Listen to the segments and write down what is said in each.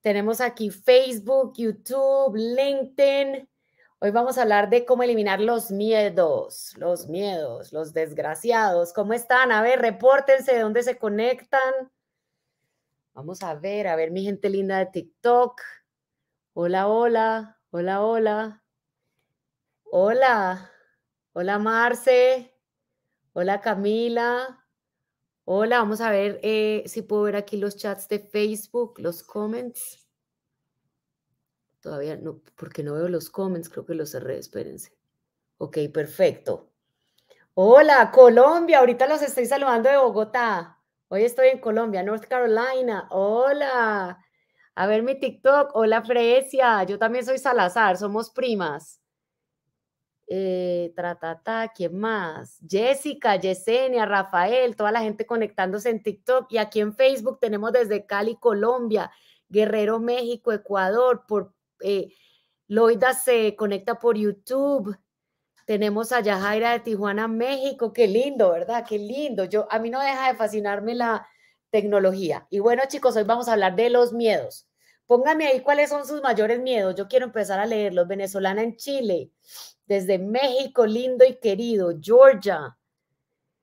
tenemos aquí Facebook, YouTube, LinkedIn. Hoy vamos a hablar de cómo eliminar los miedos, los miedos, los desgraciados. ¿Cómo están? A ver, repórtense de dónde se conectan. Vamos a ver, a ver, mi gente linda de TikTok. Hola, hola, hola, hola. Hola, hola Marce. Hola Camila. Hola, vamos a ver eh, si puedo ver aquí los chats de Facebook, los comments. Todavía no, porque no veo los comments, creo que los cerré, espérense. Ok, perfecto. Hola, Colombia, ahorita los estoy saludando de Bogotá. Hoy estoy en Colombia, North Carolina. Hola. A ver mi TikTok. Hola, Frecia, Yo también soy Salazar, somos primas. Eh, ¿quién más? Jessica, Yesenia, Rafael, toda la gente conectándose en TikTok y aquí en Facebook tenemos desde Cali, Colombia, Guerrero, México, Ecuador, por eh, Loida se conecta por YouTube. Tenemos a Yahaira de Tijuana, México. Qué lindo, ¿verdad? Qué lindo. Yo, a mí no deja de fascinarme la tecnología. Y bueno, chicos, hoy vamos a hablar de los miedos. Pónganme ahí cuáles son sus mayores miedos. Yo quiero empezar a leerlos. Venezolana en Chile desde México, lindo y querido, Georgia.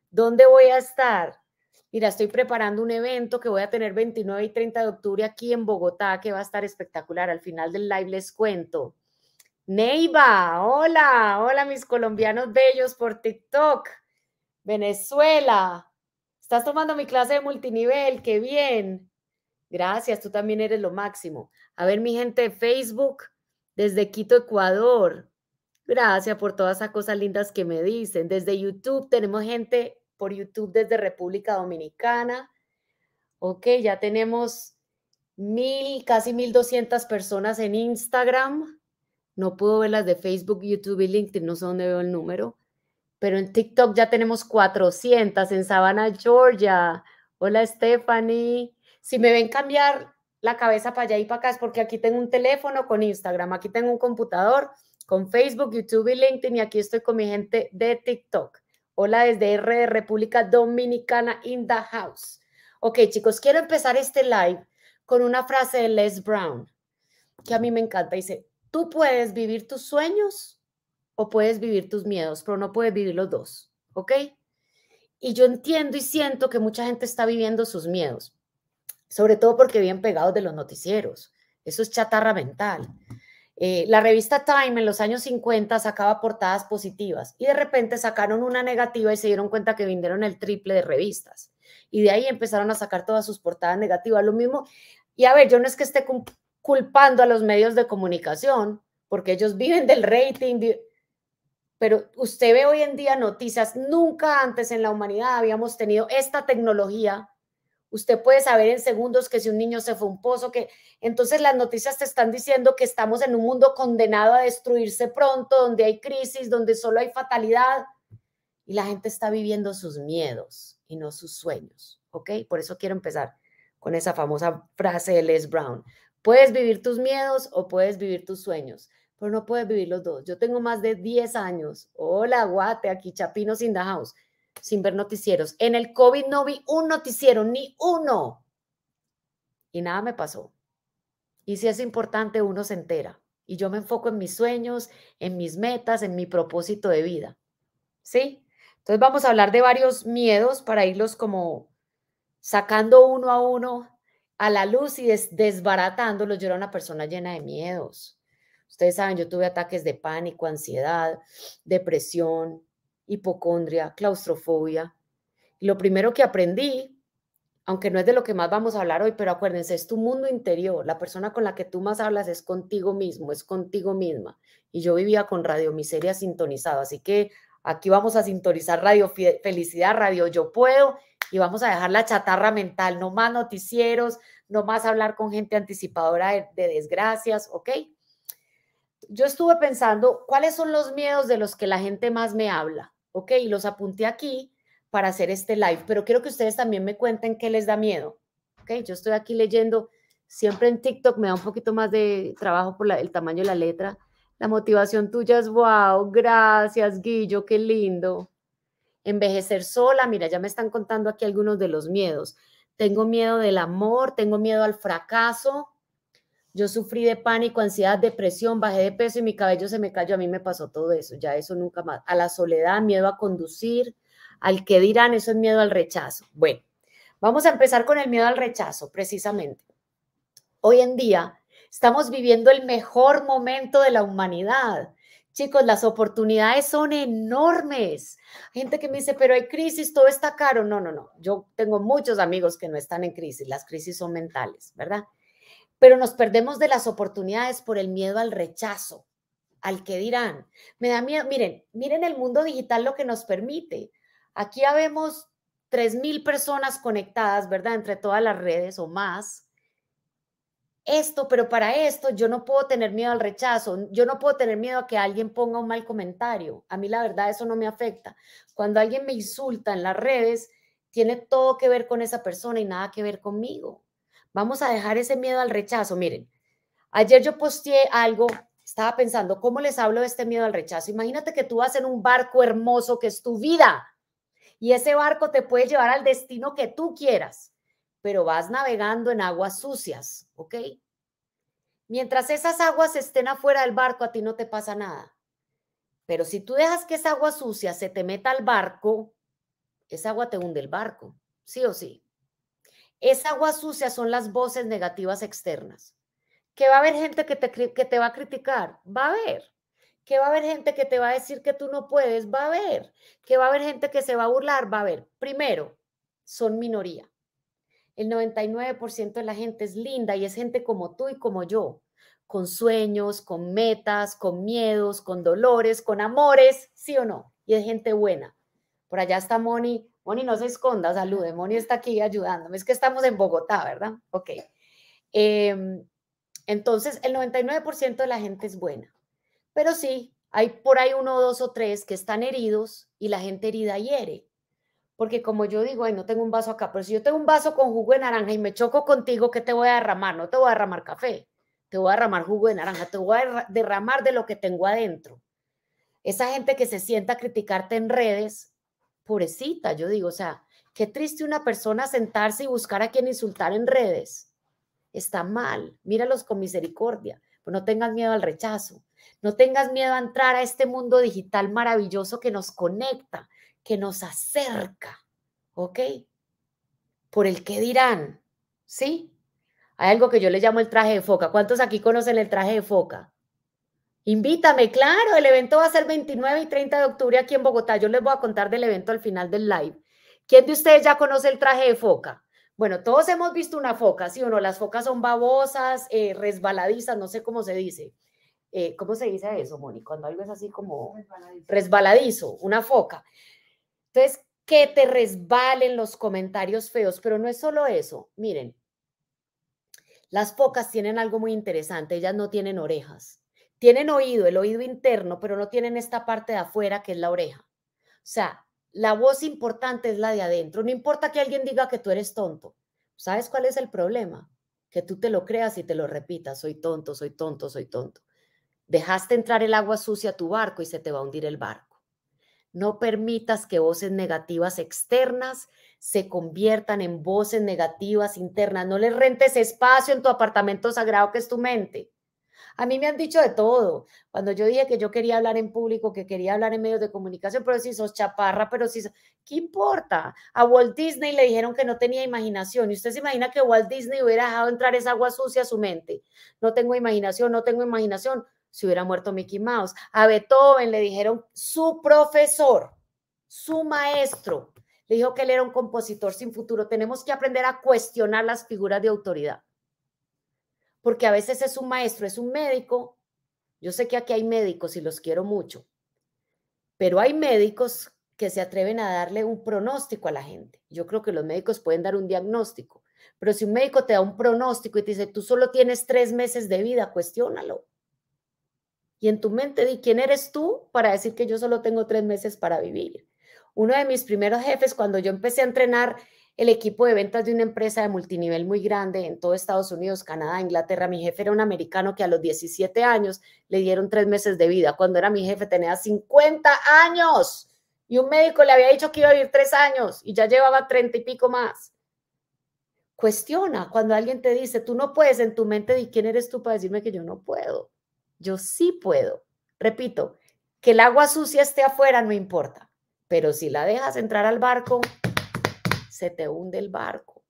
¿Dónde voy a estar? Mira, estoy preparando un evento que voy a tener 29 y 30 de octubre aquí en Bogotá, que va a estar espectacular. Al final del live les cuento. Neiva, hola, hola mis colombianos bellos por TikTok. Venezuela, estás tomando mi clase de multinivel, qué bien. Gracias, tú también eres lo máximo. A ver, mi gente de Facebook, desde Quito, Ecuador. Gracias por todas esas cosas lindas que me dicen. Desde YouTube tenemos gente por YouTube desde República Dominicana. Ok, ya tenemos mil, casi mil doscientas personas en Instagram. No puedo ver las de Facebook, YouTube y LinkedIn, no sé dónde veo el número. Pero en TikTok ya tenemos 400, en Savannah, Georgia. Hola, Stephanie. Si me ven cambiar la cabeza para allá y para acá es porque aquí tengo un teléfono con Instagram, aquí tengo un computador con Facebook, YouTube y LinkedIn. Y aquí estoy con mi gente de TikTok. Hola desde RR, República Dominicana, in the house. Ok, chicos, quiero empezar este live con una frase de Les Brown que a mí me encanta. Dice, tú puedes vivir tus sueños o puedes vivir tus miedos, pero no puedes vivir los dos. ¿Ok? Y yo entiendo y siento que mucha gente está viviendo sus miedos, sobre todo porque vienen pegados de los noticieros. Eso es chatarra mental. Eh, la revista Time en los años 50 sacaba portadas positivas y de repente sacaron una negativa y se dieron cuenta que vendieron el triple de revistas. Y de ahí empezaron a sacar todas sus portadas negativas. Lo mismo, y a ver, yo no es que esté culpando a los medios de comunicación, porque ellos viven del rating, pero usted ve hoy en día noticias, nunca antes en la humanidad habíamos tenido esta tecnología Usted puede saber en segundos que si un niño se fue a un pozo, que entonces las noticias te están diciendo que estamos en un mundo condenado a destruirse pronto, donde hay crisis, donde solo hay fatalidad. Y la gente está viviendo sus miedos y no sus sueños, ¿ok? Por eso quiero empezar con esa famosa frase de Les Brown. Puedes vivir tus miedos o puedes vivir tus sueños, pero no puedes vivir los dos. Yo tengo más de 10 años. Hola, guate, aquí Chapino in sin ver noticieros. En el COVID no vi un noticiero, ni uno. Y nada me pasó. Y si es importante, uno se entera. Y yo me enfoco en mis sueños, en mis metas, en mi propósito de vida. ¿Sí? Entonces vamos a hablar de varios miedos para irlos como sacando uno a uno a la luz y desbaratándolos. Yo era una persona llena de miedos. Ustedes saben, yo tuve ataques de pánico, ansiedad, depresión, hipocondria, claustrofobia. Y lo primero que aprendí, aunque no es de lo que más vamos a hablar hoy, pero acuérdense, es tu mundo interior. La persona con la que tú más hablas es contigo mismo, es contigo misma. Y yo vivía con Radio Miseria sintonizado, así que aquí vamos a sintonizar Radio Felicidad, Radio Yo Puedo, y vamos a dejar la chatarra mental, no más noticieros, no más hablar con gente anticipadora de, de desgracias, ¿ok? Yo estuve pensando, ¿cuáles son los miedos de los que la gente más me habla? ok, los apunté aquí para hacer este live, pero quiero que ustedes también me cuenten qué les da miedo, ok, yo estoy aquí leyendo, siempre en TikTok me da un poquito más de trabajo por el tamaño de la letra, la motivación tuya es wow, gracias Guillo, qué lindo. Envejecer sola, mira, ya me están contando aquí algunos de los miedos. Tengo miedo del amor, tengo miedo al fracaso, yo sufrí de pánico, ansiedad, depresión, bajé de peso y mi cabello se me cayó. A mí me pasó todo eso, ya eso nunca más. A la soledad, miedo a conducir, al que dirán, eso es miedo al rechazo. Bueno, vamos a empezar con el miedo al rechazo, precisamente. Hoy en día estamos viviendo el mejor momento de la humanidad. Chicos, las oportunidades son enormes. gente que me dice, pero hay crisis, todo está caro. No, no, no. Yo tengo muchos amigos que no están en crisis. Las crisis son mentales, ¿verdad? pero nos perdemos de las oportunidades por el miedo al rechazo, al que dirán. Me da miedo, miren, miren el mundo digital lo que nos permite. Aquí ya vemos 3.000 personas conectadas, ¿verdad? Entre todas las redes o más. Esto, pero para esto yo no puedo tener miedo al rechazo, yo no puedo tener miedo a que alguien ponga un mal comentario. A mí la verdad eso no me afecta. Cuando alguien me insulta en las redes, tiene todo que ver con esa persona y nada que ver conmigo. Vamos a dejar ese miedo al rechazo. Miren, ayer yo posteé algo, estaba pensando, ¿cómo les hablo de este miedo al rechazo? Imagínate que tú vas en un barco hermoso que es tu vida y ese barco te puede llevar al destino que tú quieras, pero vas navegando en aguas sucias, ¿ok? Mientras esas aguas estén afuera del barco, a ti no te pasa nada. Pero si tú dejas que esa agua sucia se te meta al barco, esa agua te hunde el barco, sí o sí. Esa agua sucia son las voces negativas externas. Que va a haber gente que te, que te va a criticar, va a haber. Que va a haber gente que te va a decir que tú no puedes, va a haber. Que va a haber gente que se va a burlar, va a haber. Primero, son minoría. El 99% de la gente es linda y es gente como tú y como yo, con sueños, con metas, con miedos, con dolores, con amores, ¿sí o no? Y es gente buena. Por allá está Moni Moni, no se esconda, salude. Moni está aquí ayudándome. Es que estamos en Bogotá, ¿verdad? Ok. Em, entonces, el 99% de la gente es buena. Pero sí, hay por ahí uno, dos o tres que están heridos y la gente herida hiere. Porque como yo digo, no tengo un vaso acá, pero si yo tengo un vaso con jugo de naranja y me choco contigo, ¿qué te voy a derramar? No te voy a derramar café, te voy a derramar jugo de naranja, te voy a derramar de lo que tengo adentro. Esa gente que se sienta a criticarte en redes pobrecita, yo digo, o sea, qué triste una persona sentarse y buscar a quien insultar en redes. Está mal, míralos con misericordia, pues no tengas miedo al rechazo, no tengas miedo a entrar a este mundo digital maravilloso que nos conecta, que nos acerca, ¿ok? Por el que dirán, ¿sí? Hay algo que yo le llamo el traje de foca. ¿Cuántos aquí conocen el traje de foca? Invítame, claro, el evento va a ser 29 y 30 de octubre aquí en Bogotá. Yo les voy a contar del evento al final del live. ¿Quién de ustedes ya conoce el traje de foca? Bueno, todos hemos visto una foca, ¿sí o no? Las focas son babosas, eh, resbaladizas, no sé cómo se dice. Eh, ¿Cómo se dice eso, Moni? Cuando algo es así como resbaladizo. una foca. Entonces, que te resbalen los comentarios feos, pero no es solo eso. Miren, las focas tienen algo muy interesante, ellas no tienen orejas tienen oído, el oído interno, pero no tienen esta parte de afuera que es la oreja. O sea, la voz importante es la de adentro. No importa que alguien diga que tú eres tonto. ¿Sabes cuál es el problema? Que tú te lo creas y te lo repitas, soy tonto, soy tonto, soy tonto. Dejaste entrar el agua sucia a tu barco y se te va a hundir el barco. No permitas que voces negativas externas se conviertan en voces negativas internas. No les rentes espacio en tu apartamento sagrado que es tu mente. A mí me han dicho de todo. Cuando yo dije que yo quería hablar en público, que quería hablar en medios de comunicación, pero si sos chaparra, pero si... ¿Qué importa? A Walt Disney le dijeron que no tenía imaginación. ¿Y usted se imagina que Walt Disney hubiera dejado entrar esa agua sucia a su mente? No tengo imaginación, no tengo imaginación. Si hubiera muerto Mickey Mouse. A Beethoven le dijeron su profesor, su maestro. Le dijo que él era un compositor sin futuro. Tenemos que aprender a cuestionar las figuras de autoridad porque a veces es un maestro, es un médico. Yo sé que aquí hay médicos y los quiero mucho, pero hay médicos que se atreven a darle un pronóstico a la gente. Yo creo que los médicos pueden dar un diagnóstico, pero si un médico te da un pronóstico y te dice, tú solo tienes tres meses de vida, cuestionalo, Y en tu mente, di, quién eres tú para decir que yo solo tengo tres meses para vivir? Uno de mis primeros jefes, cuando yo empecé a entrenar el equipo de ventas de una empresa de multinivel muy grande en todo Estados Unidos, Canadá, Inglaterra. Mi jefe era un americano que a los 17 años le dieron tres meses de vida. Cuando era mi jefe tenía 50 años y un médico le había dicho que iba a vivir tres años y ya llevaba 30 y pico más. Cuestiona cuando alguien te dice, tú no puedes en tu mente, ¿y quién eres tú para decirme que yo no puedo? Yo sí puedo. Repito, que el agua sucia esté afuera no importa, pero si la dejas entrar al barco, se te hunde el barco.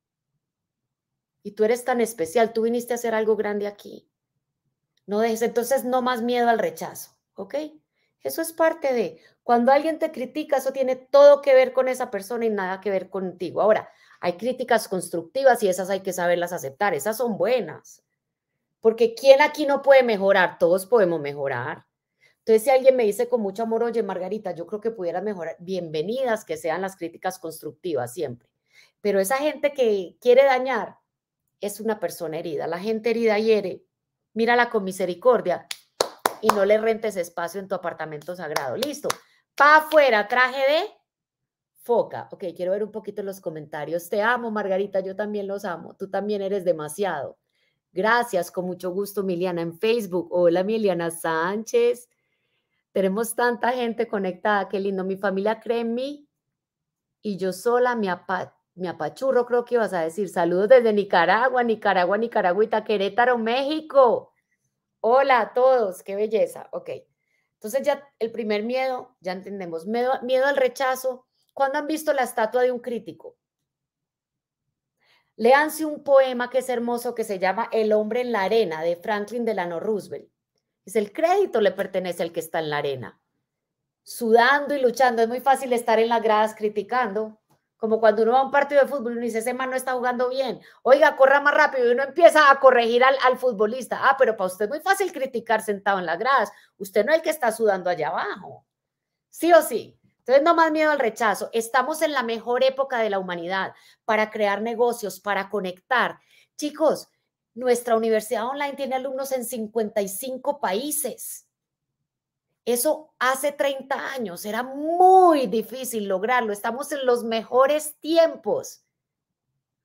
Y tú eres tan especial, tú viniste a hacer algo grande aquí. No dejes, entonces no más miedo al rechazo, ¿ok? Eso es parte de, cuando alguien te critica, eso tiene todo que ver con esa persona y nada que ver contigo. Ahora, hay críticas constructivas y esas hay que saberlas aceptar, esas son buenas. Porque ¿quién aquí no puede mejorar? Todos podemos mejorar. Entonces, si alguien me dice con mucho amor, oye, Margarita, yo creo que pudiera mejorar, bienvenidas que sean las críticas constructivas siempre. Pero esa gente que quiere dañar es una persona herida. La gente herida hiere. Mírala con misericordia y no le rentes espacio en tu apartamento sagrado. Listo. Pa afuera, traje de foca. Ok, quiero ver un poquito los comentarios. Te amo, Margarita, yo también los amo. Tú también eres demasiado. Gracias, con mucho gusto, Miliana, en Facebook. Hola, Miliana Sánchez. Tenemos tanta gente conectada, qué lindo. Mi familia cree en mí y yo sola me, apa mi apachurro, creo que ibas a decir. Saludos desde Nicaragua, Nicaragua, Nicaragüita, Querétaro, México. Hola a todos, qué belleza. Ok. Entonces ya el primer miedo, ya entendemos. Miedo, al rechazo. ¿Cuándo han visto la estatua de un crítico? Leanse un poema que es hermoso que se llama El hombre en la arena de Franklin Delano Roosevelt. Es el crédito le pertenece al que está en la arena. Sudando y luchando. Es muy fácil estar en las gradas criticando, como cuando uno va a un partido de fútbol y dice, ese man no está jugando bien. Oiga, corra más rápido. Y uno empieza a corregir al, futbolista. Ah, pero para usted es muy fácil criticar sentado en las gradas. Usted no es el que está sudando allá abajo. Sí o sí. Entonces, no más miedo al rechazo. Estamos en la mejor época de la humanidad para crear negocios, para conectar. Chicos, nuestra universidad online tiene alumnos en 55 países. Eso hace 30 años era muy difícil lograrlo. Estamos en los mejores tiempos,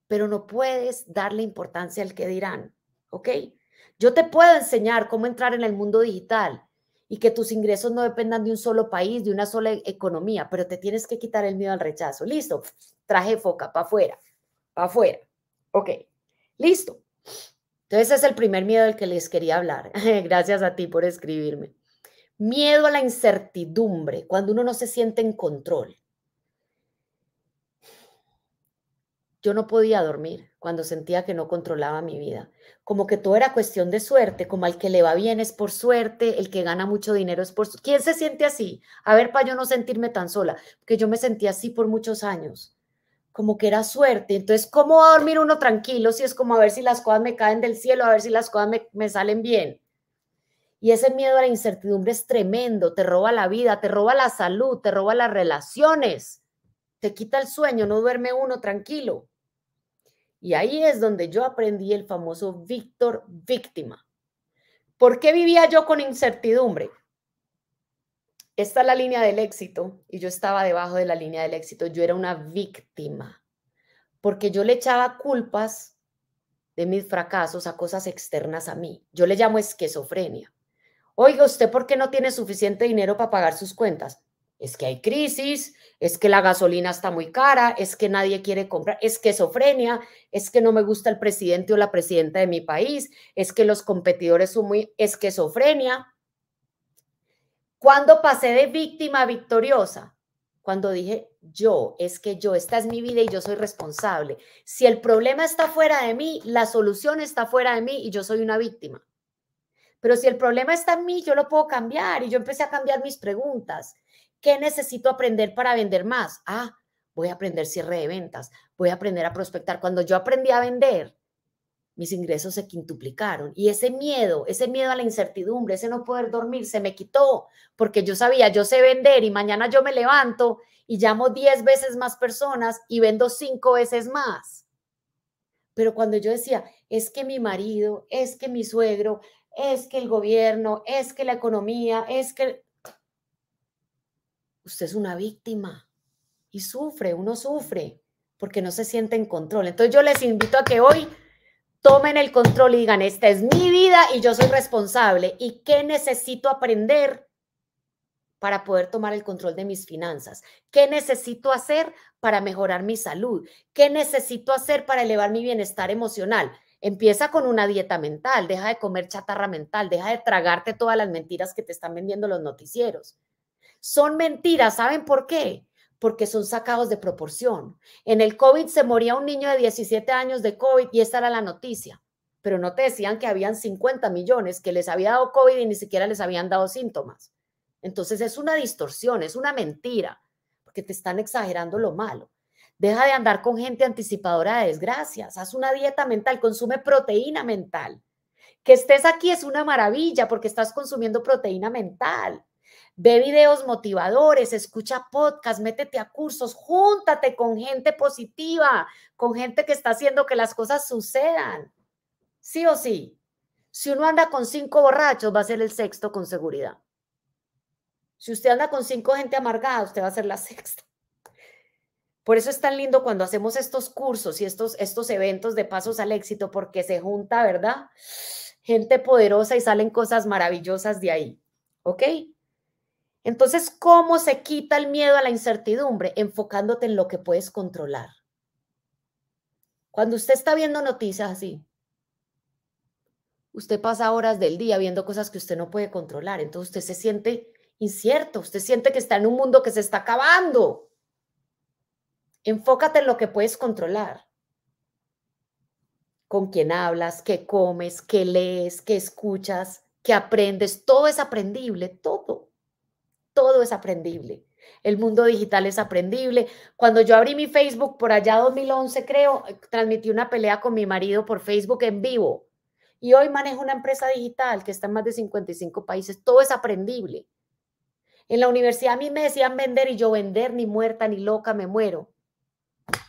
pero no puedes darle importancia al que dirán, ¿ok? Yo te puedo enseñar cómo entrar en el mundo digital y que tus ingresos no dependan de un solo país, de una sola e-, economía, pero te tienes que quitar el miedo al rechazo. Listo, traje foca para afuera, para afuera. Ok, listo. Entonces ese es el primer miedo del que les quería hablar. Gracias a ti por escribirme. Miedo a la incertidumbre, cuando uno no se siente en control. Yo no podía dormir cuando sentía que no controlaba mi vida. Como que todo era cuestión de suerte, como al que le va bien es por suerte, el que gana mucho dinero es por suerte. ¿Quién se siente así? A ver, para yo no sentirme tan sola, porque yo me sentía así por muchos años, como que era suerte. Entonces, ¿cómo va a dormir uno tranquilo si es como a ver si las cosas me caen del cielo, a ver si las cosas me, me salen bien? Y ese miedo a la incertidumbre es tremendo, te roba la vida, te roba la salud, te roba las relaciones, te quita el sueño, no duerme uno tranquilo. Y ahí es donde yo aprendí el famoso Víctor víctima. ¿Por qué vivía yo con incertidumbre? Esta es la línea del éxito y yo estaba debajo de la línea del éxito. Yo era una víctima porque yo le echaba culpas de mis fracasos a cosas externas a mí. Yo le llamo esquizofrenia. Oiga, ¿usted por qué no tiene suficiente dinero para pagar sus cuentas? Es que hay crisis, es que la gasolina está muy cara, es que nadie quiere comprar, es esquizofrenia, es que no me gusta el presidente o la presidenta de mi país, es que los competidores son muy esquizofrenia. Cuando pasé de víctima a victoriosa? Cuando dije, yo, es que yo, esta es mi vida y yo soy responsable. Si el problema está fuera de mí, la solución está fuera de mí y yo soy una víctima. Pero si el problema está en mí, yo lo puedo cambiar. Y yo empecé a cambiar mis preguntas. ¿Qué necesito aprender para vender más? Ah, voy a aprender cierre de ventas, voy a aprender a prospectar. Cuando yo aprendí a vender, mis ingresos se quintuplicaron. Y ese miedo, ese miedo a la incertidumbre, ese no poder dormir, se me quitó, porque yo sabía, yo sé vender y mañana yo me levanto y llamo 10 veces más personas y vendo cinco veces más. Pero cuando yo decía, es que mi marido, es que mi suegro, es que el gobierno, es que la economía, es que... Usted es una víctima y sufre, uno sufre porque no se siente en control. Entonces yo les invito a que hoy tomen el control y digan, esta es mi vida y yo soy responsable. ¿Y qué necesito aprender para poder tomar el control de mis finanzas? ¿Qué necesito hacer para mejorar mi salud? ¿Qué necesito hacer para elevar mi bienestar emocional? Empieza con una dieta mental, deja de comer chatarra mental, deja de tragarte todas las mentiras que te están vendiendo los noticieros. Son mentiras, ¿saben por qué? Porque son sacados de proporción. En el COVID se moría un niño de 17 años de COVID y esta era la noticia, pero no te decían que habían 50 millones que les había dado COVID y ni siquiera les habían dado síntomas. Entonces es una distorsión, es una mentira, porque te están exagerando lo malo. Deja de andar con gente anticipadora de desgracias. Haz una dieta mental, consume proteína mental. Que estés aquí es una maravilla porque estás consumiendo proteína mental. Ve videos motivadores, escucha podcasts, métete a cursos, júntate con gente positiva, con gente que está haciendo que las cosas sucedan. Sí o sí. Si uno anda con cinco borrachos, va a ser el sexto con seguridad. Si usted anda con cinco gente amargada, usted va a ser la sexta. Por eso es tan lindo cuando hacemos estos cursos y estos, estos eventos de pasos al éxito, porque se junta, ¿verdad? Gente poderosa y salen cosas maravillosas de ahí. ¿Ok? Entonces, ¿cómo se quita el miedo a la incertidumbre? Enfocándote en lo que puedes controlar. Cuando usted está viendo noticias así, usted pasa horas del día viendo cosas que usted no puede controlar, entonces usted se siente incierto, usted siente que está en un mundo que se está acabando. Enfócate en lo que puedes controlar. Con quién hablas, qué comes, qué lees, qué escuchas, qué aprendes. Todo es aprendible, todo. Todo es aprendible. El mundo digital es aprendible. Cuando yo abrí mi Facebook por allá 2011, creo, eh, transmití una pelea con mi marido por Facebook en vivo. Y hoy manejo una empresa digital que está en más de 55 países. Todo es aprendible. En la universidad a mí me decían vender y yo vender ni muerta ni loca me muero.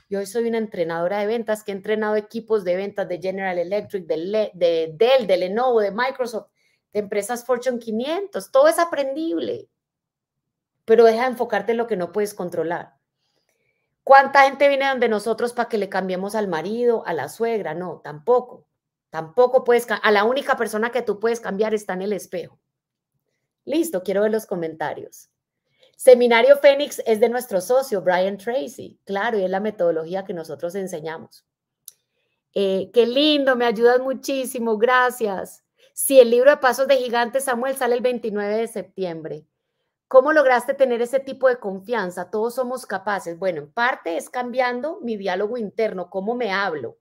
Yo soy una entrenadora de ventas que he entrenado equipos de ventas de General Electric, de, Dell, de Lenovo, de Microsoft, de empresas Fortune 500. Todo es aprendible. Pero deja de enfocarte en lo que no puedes controlar. ¿Cuánta gente viene donde nosotros para que le cambiemos al marido, a la suegra? No, tampoco. Tampoco puedes, a la única persona que tú puedes cambiar está en el espejo. Listo, quiero ver los comentarios. Seminario Fénix es de nuestro socio, Brian Tracy, claro, y es la metodología que nosotros enseñamos. Eh, qué lindo, me ayudas muchísimo, gracias. Si el libro de Pasos de gigante Samuel, sale el 29 de septiembre. ¿Cómo lograste tener ese tipo de confianza? Todos somos capaces. Bueno, en parte es cambiando mi diálogo interno, cómo me hablo.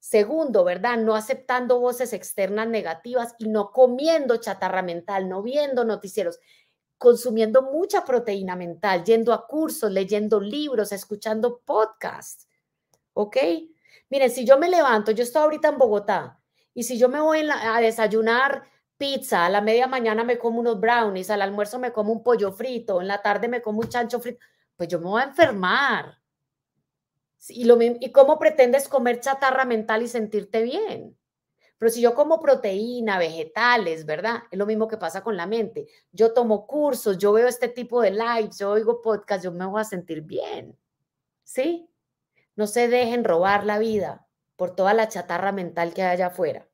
Segundo, ¿verdad? No aceptando voces externas negativas y no comiendo chatarra mental, no viendo noticieros consumiendo mucha proteína mental, yendo a cursos, leyendo libros, escuchando podcasts. ¿Ok? Miren, si yo me levanto, yo estoy ahorita en Bogotá, y si yo me voy a desayunar pizza, a la media mañana me como unos brownies, al almuerzo me como un pollo frito, en la tarde me como un chancho frito, pues yo me voy a enfermar. Y, lo, ¿Y cómo pretendes comer chatarra mental y sentirte bien? Pero si yo como proteína, vegetales, ¿verdad? Es lo mismo que pasa con la mente. Yo tomo cursos, yo veo este tipo de lives, yo oigo podcasts, yo me voy a sentir bien. ¿Sí? No se dejen robar la vida por toda la chatarra mental que hay allá afuera.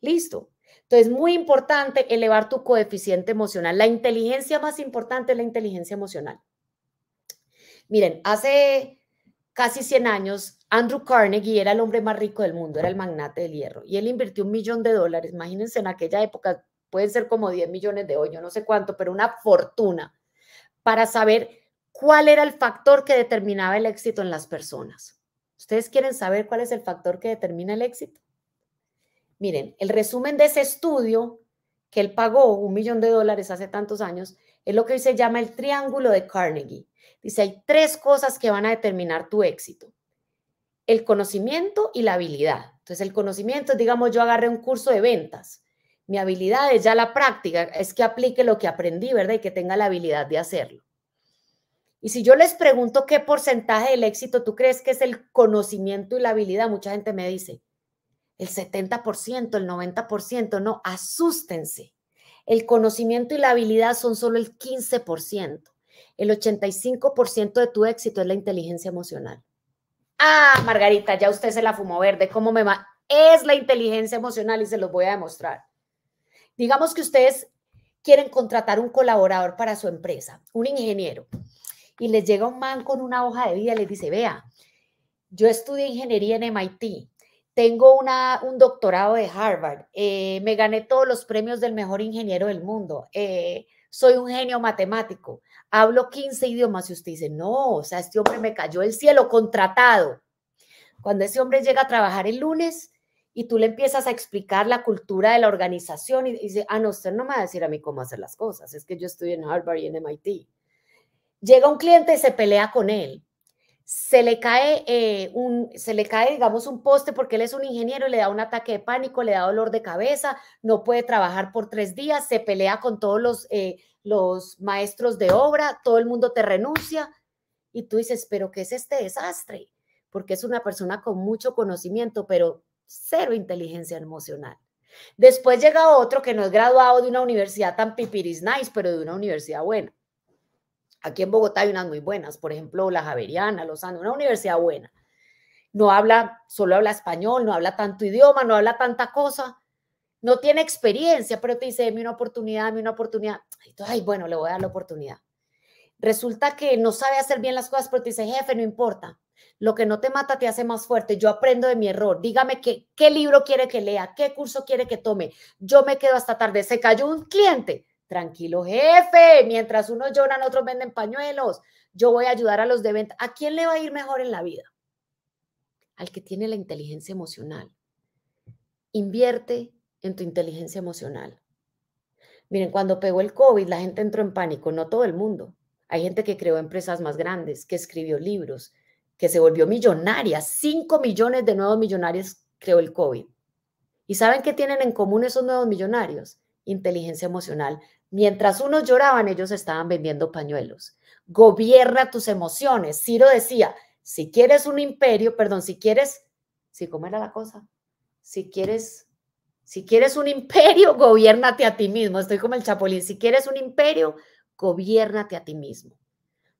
Listo. Entonces, muy importante elevar tu coeficiente emocional. La inteligencia más importante es la inteligencia emocional. Miren, hace casi 100 años, Andrew Carnegie era el hombre más rico del mundo, era el magnate del hierro, y él invirtió un millón de dólares, imagínense en aquella época, pueden ser como 10 millones de hoy, yo no sé cuánto, pero una fortuna, para saber cuál era el factor que determinaba el éxito en las personas. ¿Ustedes quieren saber cuál es el factor que determina el éxito? Miren, el resumen de ese estudio que él pagó un millón de dólares hace tantos años es lo que hoy se llama el triángulo de Carnegie Dice, hay tres cosas que van a determinar tu éxito. El conocimiento y la habilidad. Entonces, el conocimiento digamos, yo agarré un curso de ventas. Mi habilidad es ya la práctica, es que aplique lo que aprendí, ¿verdad? Y que tenga la habilidad de hacerlo. Y si yo les pregunto qué porcentaje del éxito tú crees que es el conocimiento y la habilidad, mucha gente me dice el 70%, el 90%, no, asústense. El conocimiento y la habilidad son solo el 15%. El 85% de tu éxito es la inteligencia emocional. Ah, Margarita, ya usted se la fumó verde, ¿cómo me va? Es la inteligencia emocional y se los voy a demostrar. Digamos que ustedes quieren contratar un colaborador para su empresa, un ingeniero, y les llega un man con una hoja de vida y les dice, vea, yo estudié ingeniería en MIT, tengo un doctorado de Harvard, eh, me gané todos los premios del mejor ingeniero del mundo, eh, soy un genio matemático, hablo 15 idiomas y usted dice, no, o sea, este hombre me cayó el cielo contratado. Cuando ese hombre llega a trabajar el lunes y tú le empiezas a explicar la cultura de la organización y, dice, ah, no, usted no me va a decir a mí cómo hacer las cosas, es que yo estoy en Harvard y en MIT. Llega un cliente y se pelea con él. Se le, cae, eh, un, se le cae, digamos, un poste porque él es un ingeniero y le da un ataque de pánico, le da dolor de cabeza, no puede trabajar por tres días, se pelea con todos los eh, los maestros de obra, todo el mundo te renuncia y tú dices, pero ¿qué es este desastre? Porque es una persona con mucho conocimiento, pero cero inteligencia emocional. Después llega otro que no es graduado de una universidad tan pipiris nice, pero de una universidad buena. Aquí en Bogotá hay unas muy buenas, por ejemplo, la Javeriana, Lozano, una universidad buena. No habla, solo habla español, no habla tanto idioma, no habla tanta cosa, no tiene experiencia, pero te dice, dame una oportunidad, dame una oportunidad. ay, bueno, le voy a dar la oportunidad. Resulta que no sabe hacer bien las cosas, pero te dice, jefe, no importa. Lo que no te mata te hace más fuerte. Yo aprendo de mi error. Dígame qué, qué libro quiere que lea, qué curso quiere que tome. Yo me quedo hasta tarde. Se cayó un cliente. Tranquilo, jefe. Mientras unos lloran, otros venden pañuelos. Yo voy a ayudar a los de venta. ¿A quién le va a ir mejor en la vida? Al que tiene la inteligencia emocional. Invierte en tu inteligencia emocional. Miren, cuando pegó el COVID, la gente entró en pánico, no todo el mundo. Hay gente que creó empresas más grandes, que escribió libros, que se volvió millonaria. Cinco millones de nuevos millonarios creó el COVID. ¿Y saben qué tienen en común esos nuevos millonarios? Inteligencia emocional. Mientras unos lloraban, ellos estaban vendiendo pañuelos. Gobierna tus emociones. Ciro decía, si quieres un imperio, perdón, si quieres, si cómo era la cosa, si quieres si quieres un imperio, gobiérnate a ti mismo. Estoy como el chapulín. Si quieres un imperio, gobiérnate a ti mismo.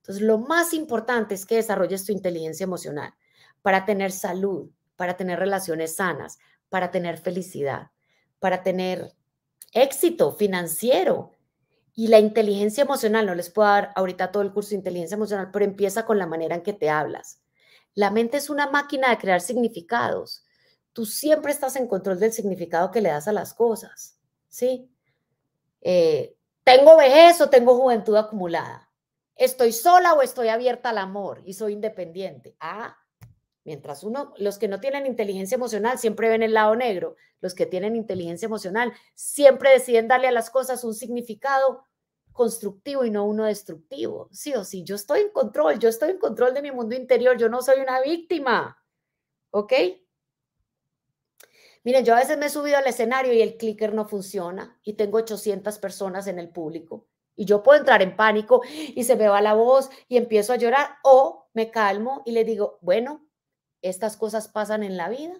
Entonces, lo más importante es que desarrolles tu inteligencia emocional para tener salud, para tener relaciones sanas, para tener felicidad, para tener éxito financiero. Y la inteligencia emocional, no les puedo dar ahorita todo el curso de inteligencia emocional, pero empieza con la manera en que te hablas. La mente es una máquina de crear significados tú siempre estás en control del significado que le das a las cosas, ¿sí? Eh, tengo vejez o tengo juventud acumulada. Estoy sola o estoy abierta al amor y soy independiente. Ah, mientras uno, los que no tienen inteligencia emocional siempre ven el lado negro. Los que tienen inteligencia emocional siempre deciden darle a las cosas un significado constructivo y no uno destructivo. Sí o sí, yo estoy en control, yo estoy en control de mi mundo interior, yo no soy una víctima. ¿Ok? Miren, yo a veces me he subido al escenario y el clicker no funciona y tengo 800 personas en el público y yo puedo entrar en pánico y se me va la voz y empiezo a llorar o me calmo y le digo, bueno, estas cosas pasan en la vida.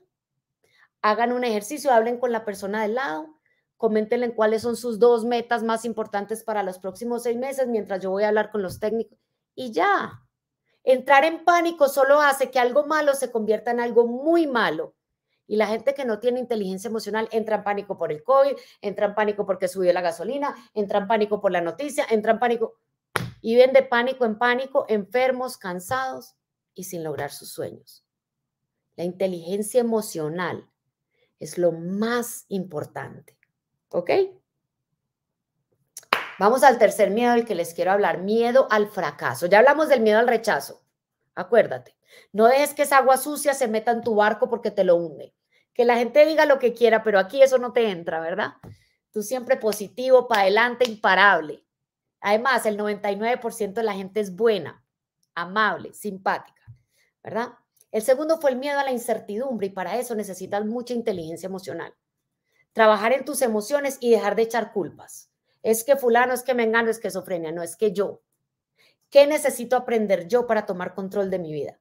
Hagan un ejercicio, hablen con la persona del lado, coméntenle cuáles son sus dos metas más importantes para los próximos seis meses mientras yo voy a hablar con los técnicos y ya. Entrar en pánico solo hace que algo malo se convierta en algo muy malo y la gente que no tiene inteligencia emocional entra en pánico por el COVID, entra en pánico porque subió la gasolina, entra en pánico por la noticia, entra en pánico. Y ven de pánico en pánico, enfermos, cansados y sin lograr sus sueños. La inteligencia emocional es lo más importante. ¿Ok? Vamos al tercer miedo del que les quiero hablar, miedo al fracaso. Ya hablamos del miedo al rechazo. Acuérdate, no dejes que esa agua sucia se meta en tu barco porque te lo hunde que la gente diga lo que quiera, pero aquí eso no te entra, ¿verdad? Tú siempre positivo, para adelante, imparable. Además, el 99% de la gente es buena, amable, simpática, ¿verdad? El segundo fue el miedo a la incertidumbre y para eso necesitas mucha inteligencia emocional. Trabajar en tus emociones y dejar de echar culpas. Es que fulano, es que me es que esquizofrenia, no es que yo. ¿Qué necesito aprender yo para tomar control de mi vida?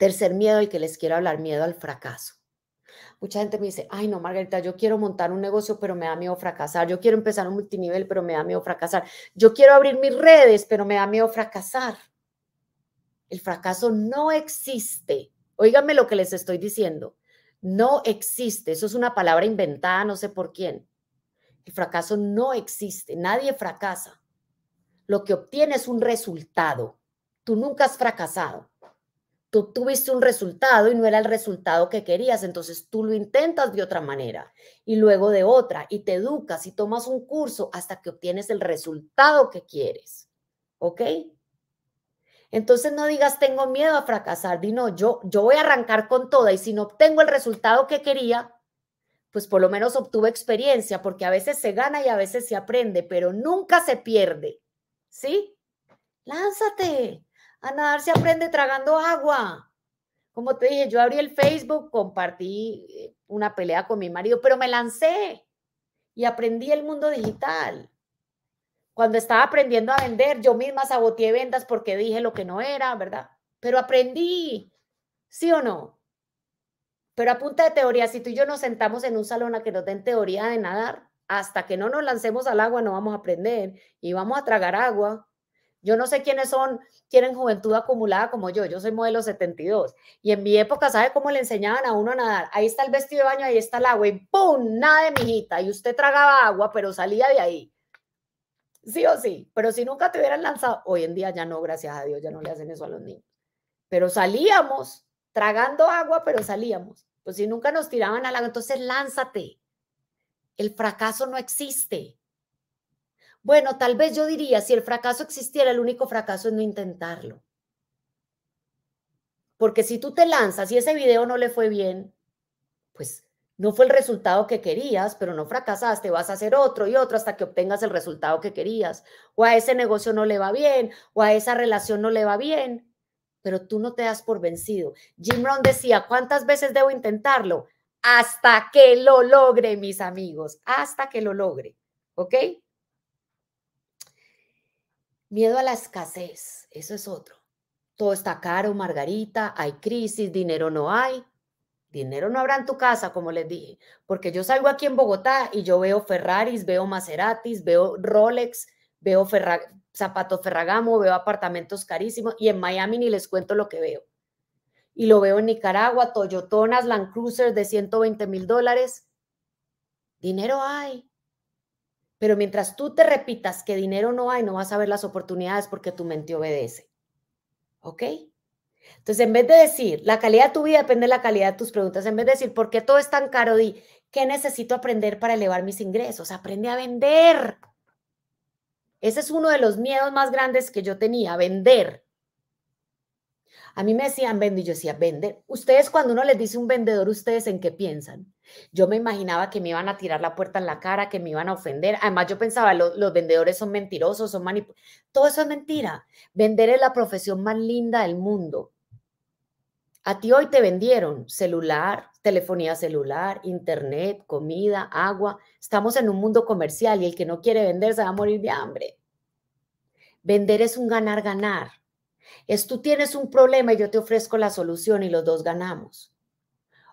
Tercer miedo y que les quiero hablar, miedo al fracaso. Mucha gente me dice, ay no, Margarita, yo quiero montar un negocio, pero me da miedo fracasar. Yo quiero empezar un multinivel, pero me da miedo fracasar. Yo quiero abrir mis redes, pero me da miedo fracasar. El fracaso no existe. Óigame lo que les estoy diciendo. No existe. Eso es una palabra inventada, no sé por quién. El fracaso no existe. Nadie fracasa. Lo que obtiene es un resultado. Tú nunca has fracasado tú tuviste un resultado y no era el resultado que querías, entonces tú lo intentas de otra manera y luego de otra y te educas y tomas un curso hasta que obtienes el resultado que quieres. ¿Ok? Entonces no digas tengo miedo a fracasar, di no, yo, yo voy a arrancar con toda y si no obtengo el resultado que quería, pues por lo menos obtuve experiencia, porque a veces se gana y a veces se aprende, pero nunca se pierde. ¿Sí? Lánzate, a nadar se aprende tragando agua. Como te dije, yo abrí el Facebook, compartí eh, una pelea con mi marido, pero me lancé y aprendí el mundo digital. Cuando estaba aprendiendo a vender, yo misma saboteé ventas porque dije lo que no era, ¿verdad? Pero aprendí, ¿sí o no? Pero a punta de teoría, si tú y yo nos sentamos en un salón a que nos den teoría de nadar, hasta que no nos lancemos al agua no vamos a aprender y vamos a tragar agua. Yo no sé quiénes son, tienen juventud acumulada como yo. Yo soy modelo 72. Y en mi época, ¿sabe cómo le enseñaban a uno a nadar? Ahí está el vestido de baño, ahí está el agua y ¡pum! Nada de mijita. Y usted tragaba agua, pero salía de ahí. Sí o sí. Pero si nunca te hubieran lanzado, hoy en día ya no, gracias a Dios, ya no le hacen eso a los niños. Pero salíamos, tragando agua, pero salíamos. Pues si nunca nos tiraban al agua, entonces lánzate. El fracaso no existe. Bueno, tal vez yo diría, si el fracaso existiera, el único fracaso es no intentarlo. Porque si tú te lanzas y ese video no le fue bien, pues no fue el resultado que querías, pero no fracasaste, vas a hacer otro y otro hasta que obtengas el resultado que querías. O a ese negocio no le va bien, o a esa relación no le va bien, pero tú no te das por vencido. Jim Rohn decía, ¿cuántas veces debo intentarlo? Hasta que lo logre, mis amigos, hasta que lo logre. ¿Ok? Miedo a la escasez, eso es otro. Todo está caro, Margarita, hay crisis, dinero no hay. Dinero no habrá en tu casa, como les dije, porque yo salgo aquí en Bogotá y yo veo Ferraris, veo Maseratis, veo Rolex, veo zapato zapatos Ferragamo, veo apartamentos carísimos y en Miami ni les cuento lo que veo. Y lo veo en Nicaragua, Toyotonas, Land Cruiser de 120 mil dólares. Dinero hay, pero mientras tú te repitas que dinero no hay, no vas a ver las oportunidades porque tu mente obedece. ¿Ok? Entonces, en vez de decir, la calidad de tu vida depende de la calidad de tus preguntas, en vez de decir, ¿por qué todo es tan caro? Di, ¿qué necesito aprender para elevar mis ingresos? Aprende a vender. Ese es uno de los miedos más grandes que yo tenía, vender. A mí me decían vende, y yo decía vender. Ustedes cuando uno les dice un vendedor, ¿ustedes en qué piensan? Yo me imaginaba que me iban a tirar la puerta en la cara, que me iban a ofender. Además, yo pensaba, los, vendedores son mentirosos, son manipuladores. Todo eso es mentira. Vender es la profesión más linda del mundo. A ti hoy te vendieron celular, telefonía celular, internet, comida, agua. Estamos en un mundo comercial y el que no quiere vender se va a morir de hambre. Vender es un ganar-ganar. Es tú tienes un problema y yo te ofrezco la solución y los dos ganamos.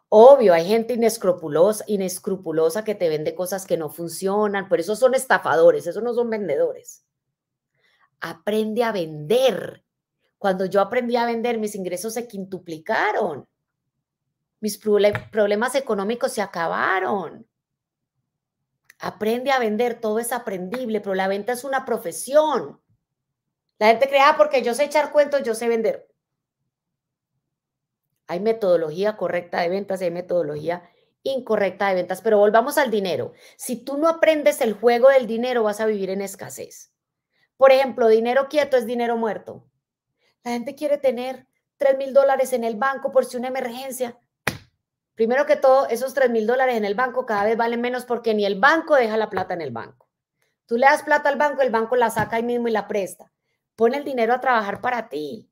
Obvio, hay gente inescrupulosa, inescrupulosa que te vende cosas que no funcionan, pero esos son estafadores, esos no son vendedores. Aprende a vender. Cuando yo aprendí a vender, mis ingresos se quintuplicaron. Mis problemas económicos se acabaron. Aprende a vender, todo es aprendible, pero la venta es una profesión. La gente cree, ah, porque yo sé echar cuentos, yo sé vender. Hay metodología correcta de ventas y hay metodología incorrecta de ventas, pero volvamos al dinero. Si tú no aprendes el juego del dinero, vas a vivir en escasez. Por ejemplo, dinero quieto es dinero muerto. La gente quiere tener 3 mil dólares en el banco por si una emergencia. Primero que todo, esos 3 mil dólares en el banco cada vez valen menos porque ni el banco deja la plata en el banco. Tú le das plata al banco, el banco la saca ahí mismo y la presta. Pon el dinero a trabajar para ti.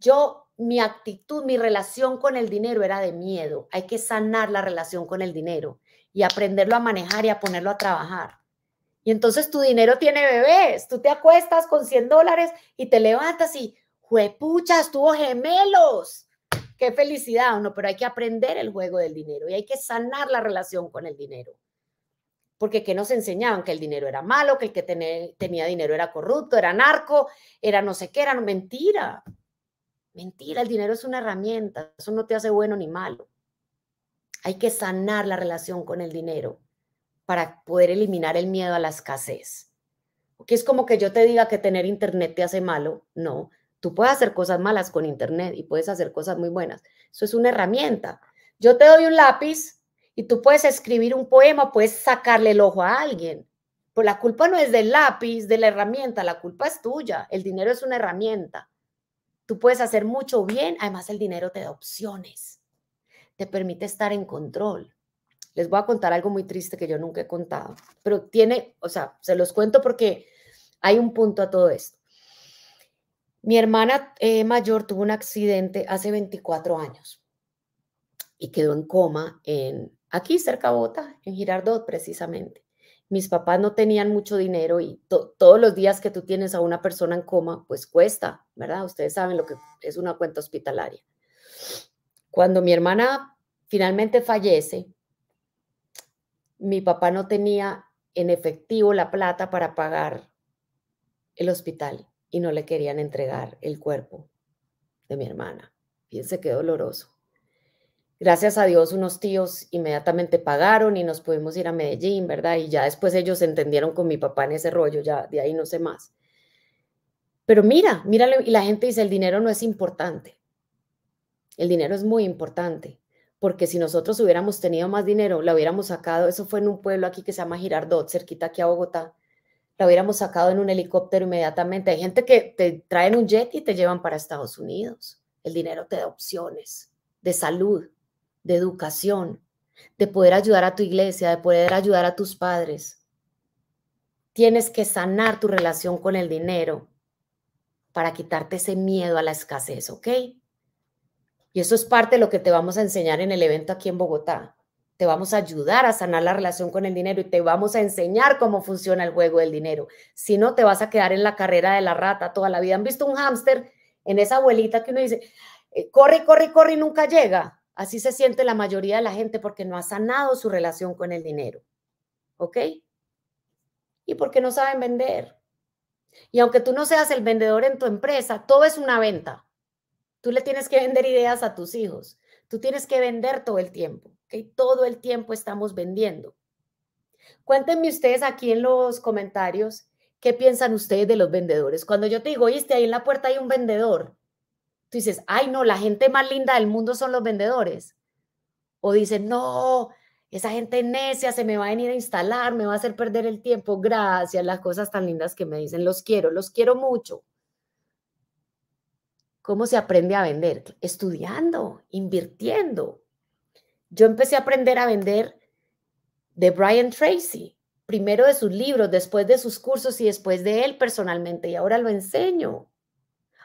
Yo mi actitud, mi relación con el dinero era de miedo. Hay que sanar la relación con el dinero y aprenderlo a manejar y a ponerlo a trabajar. Y entonces tu dinero tiene bebés. Tú te acuestas con 100 dólares y te levantas y, juepuchas, tuvo gemelos. Qué felicidad, ¿no? Pero hay que aprender el juego del dinero y hay que sanar la relación con el dinero. Porque ¿qué nos enseñaban? Que el dinero era malo, que el que tenía dinero era corrupto, era narco, era no sé qué, era mentira. Mentira, el dinero es una herramienta, eso no te hace bueno ni malo. Hay que sanar la relación con el dinero para poder eliminar el miedo a la escasez. Que es como que yo te diga que tener internet te hace malo. No, tú puedes hacer cosas malas con internet y puedes hacer cosas muy buenas. Eso es una herramienta. Yo te doy un lápiz y tú puedes escribir un poema, puedes sacarle el ojo a alguien. Pero pues la culpa no es del lápiz, de la herramienta, la culpa es tuya. El dinero es una herramienta. Tú puedes hacer mucho bien, además el dinero te da opciones, te permite estar en control. Les voy a contar algo muy triste que yo nunca he contado, pero tiene, o sea, se los cuento porque hay un punto a todo esto. Mi hermana eh, mayor tuvo un accidente hace 24 años y quedó en coma en aquí cerca de Bogotá, en Girardot precisamente mis papás no tenían mucho dinero y todos los días que tú tienes a una persona en coma, pues cuesta, ¿verdad? Ustedes saben lo que es una cuenta hospitalaria. Cuando mi hermana finalmente fallece, mi papá no tenía en efectivo la plata para pagar el hospital y no le querían entregar el cuerpo de mi hermana. Fíjense qué doloroso. Gracias a Dios unos tíos inmediatamente pagaron y nos pudimos ir a Medellín, ¿verdad? Y ya después ellos se entendieron con mi papá en ese rollo, ya de ahí no sé más. Pero mira, mira, y la gente dice, el dinero no es importante. El dinero es muy importante, porque si nosotros hubiéramos tenido más dinero, la hubiéramos sacado, eso fue en un pueblo aquí que se llama Girardot, cerquita aquí a Bogotá, la hubiéramos sacado en un helicóptero inmediatamente. Hay gente que te traen un jet y te llevan para Estados Unidos. El dinero te da opciones de salud, de educación, de poder ayudar a tu iglesia, de poder ayudar a tus padres. Tienes que sanar tu relación con el dinero para quitarte ese miedo a la escasez, ¿ok? Y eso es parte de lo que te vamos a enseñar en el evento aquí en Bogotá. Te vamos a ayudar a sanar la relación con el dinero y te vamos a enseñar cómo funciona el juego del dinero. Si no, te vas a quedar en la carrera de la rata toda la vida. ¿Han visto un hámster en esa abuelita que uno dice, eh, corre, corre, corre y nunca llega? Así se siente la mayoría de la gente porque no ha sanado su relación con el dinero. ¿Ok? Y porque no saben vender. Y aunque tú no seas el vendedor en tu empresa, todo es una venta. Tú le tienes que vender ideas a tus hijos. Tú tienes que vender todo el tiempo. ¿Ok? Todo el tiempo estamos vendiendo. Cuéntenme ustedes aquí en los comentarios qué piensan ustedes de los vendedores. Cuando yo te digo, oíste, ahí en la puerta hay un vendedor tú dices, ay, no, la gente más linda del mundo son los vendedores. O dices, no, esa gente necia se me va a venir a instalar, me va a hacer perder el tiempo. Gracias, las cosas tan lindas que me dicen, los quiero, los quiero mucho. ¿Cómo se aprende a vender? Estudiando, invirtiendo. Yo empecé a aprender a vender de Brian Tracy, primero de sus libros, después de sus cursos y después de él personalmente, y ahora lo enseño.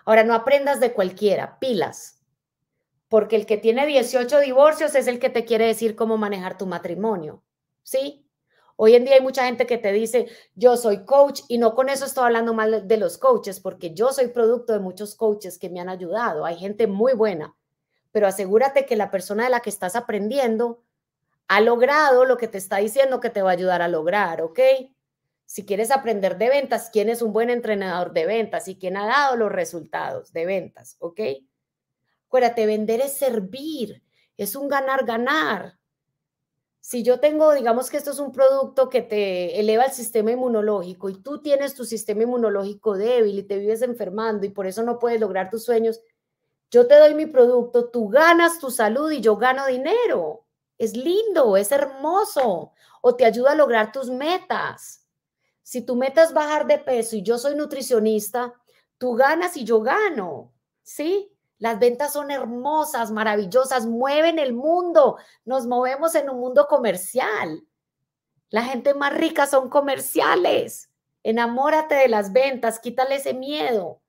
Ahora, no aprendas de cualquiera, pilas, porque el que tiene 18 divorcios es el que te quiere decir cómo manejar tu matrimonio, ¿sí? Hoy en día hay mucha gente que te dice, yo soy coach, y no con eso estoy hablando mal de los coaches, porque yo soy producto de muchos coaches que me han ayudado, hay gente muy buena, pero asegúrate que la persona de la que estás aprendiendo ha logrado lo que te está diciendo que te va a ayudar a lograr, ¿ok? si quieres aprender de ventas, quién es un buen entrenador de ventas y quién ha dado los resultados de ventas, ¿ok? Acuérdate, vender es servir, es un ganar-ganar. Si yo tengo, digamos que esto es un producto que te eleva el sistema inmunológico y tú tienes tu sistema inmunológico débil y te vives enfermando y por eso no puedes lograr tus sueños, yo te doy mi producto, tú ganas tu salud y yo gano dinero. Es lindo, es hermoso o te ayuda a lograr tus metas si tu meta es bajar de peso y yo soy nutricionista, tú ganas y yo gano, ¿sí? Las ventas son hermosas, maravillosas, mueven el mundo. Nos movemos en un mundo comercial. La gente más rica son comerciales. Enamórate de las ventas, quítale ese miedo.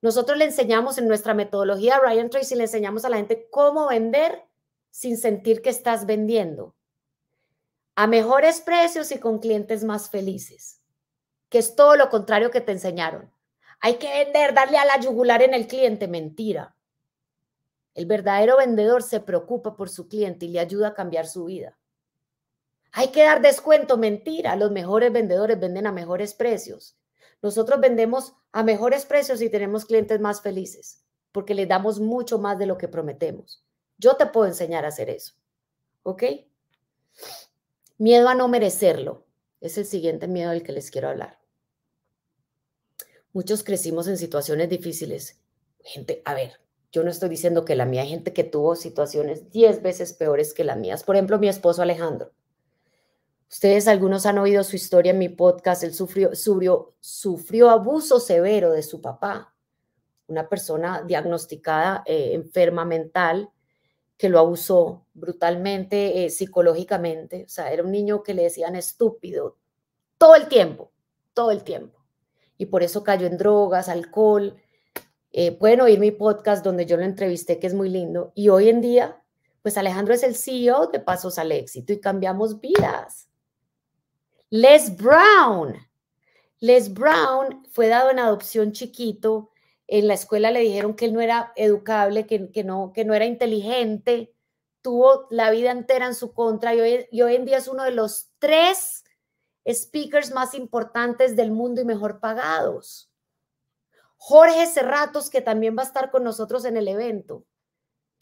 Nosotros le enseñamos en nuestra metodología Ryan Tracy, le enseñamos a la gente cómo vender sin sentir que estás vendiendo a mejores precios y con clientes más felices, que es todo lo contrario que te enseñaron. Hay que vender, darle a la yugular en el cliente, mentira. El verdadero vendedor se preocupa por su cliente y le ayuda a cambiar su vida. Hay que dar descuento, mentira. Los mejores vendedores venden a mejores precios. Nosotros vendemos a mejores precios y tenemos clientes más felices porque les damos mucho más de lo que prometemos. Yo te puedo enseñar a hacer eso. ¿Ok? Miedo a no merecerlo. Es el siguiente miedo del que les quiero hablar. Muchos crecimos en situaciones difíciles. Gente, a ver, yo no estoy diciendo que la mía, hay gente que tuvo situaciones diez veces peores que las mías. Por ejemplo, mi esposo Alejandro. Ustedes algunos han oído su historia en mi podcast. Él sufrió, sufrió, sufrió abuso severo de su papá, una persona diagnosticada eh, enferma mental que lo abusó brutalmente, eh, psicológicamente. O sea, era un niño que le decían estúpido todo el tiempo, todo el tiempo. Y por eso cayó en drogas, alcohol. Eh, pueden oír mi podcast donde yo lo entrevisté, que es muy lindo. Y hoy en día, pues Alejandro es el CEO de Pasos al Éxito y cambiamos vidas. Les Brown. Les Brown fue dado en adopción chiquito en la escuela le dijeron que él no era educable, que, no, que no era inteligente, tuvo la vida entera en su contra y hoy, hoy en día es uno de los tres speakers más importantes del mundo y mejor pagados. Jorge Serratos, que también va a estar con nosotros en el evento,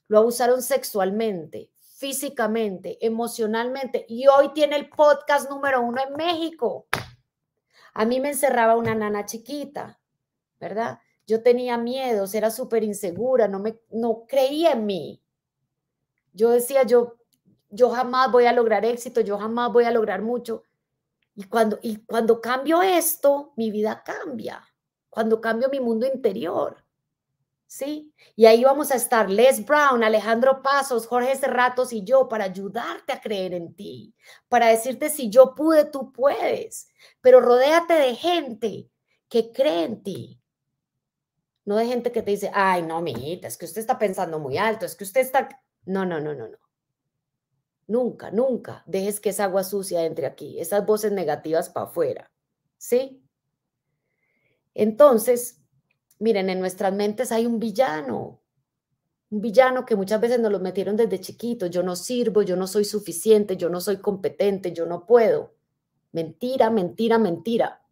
lo abusaron sexualmente, físicamente, emocionalmente y hoy tiene el podcast número uno en México. A mí me encerraba una nana chiquita, ¿verdad? Yo tenía miedos, era súper insegura, no, me, no creía en mí. Yo decía, yo, yo jamás voy a lograr éxito, yo jamás voy a lograr mucho. Y cuando, y cuando cambio esto, mi vida cambia. Cuando cambio mi mundo interior. ¿Sí? Y ahí vamos a estar Les Brown, Alejandro Pasos, Jorge Cerratos y yo para ayudarte a creer en ti, para decirte si yo pude, tú puedes. Pero rodéate de gente que cree en ti, no de gente que te dice, ay, no, mijita, es que usted está pensando muy alto, es que usted está. No, no, no, no, no. Nunca, nunca dejes que esa agua sucia entre aquí, esas voces negativas para afuera. ¿Sí? Entonces, miren, en nuestras mentes hay un villano, un villano que muchas veces nos lo metieron desde chiquitos. Yo no sirvo, yo no soy suficiente, yo no soy competente, yo no puedo. Mentira, mentira, mentira.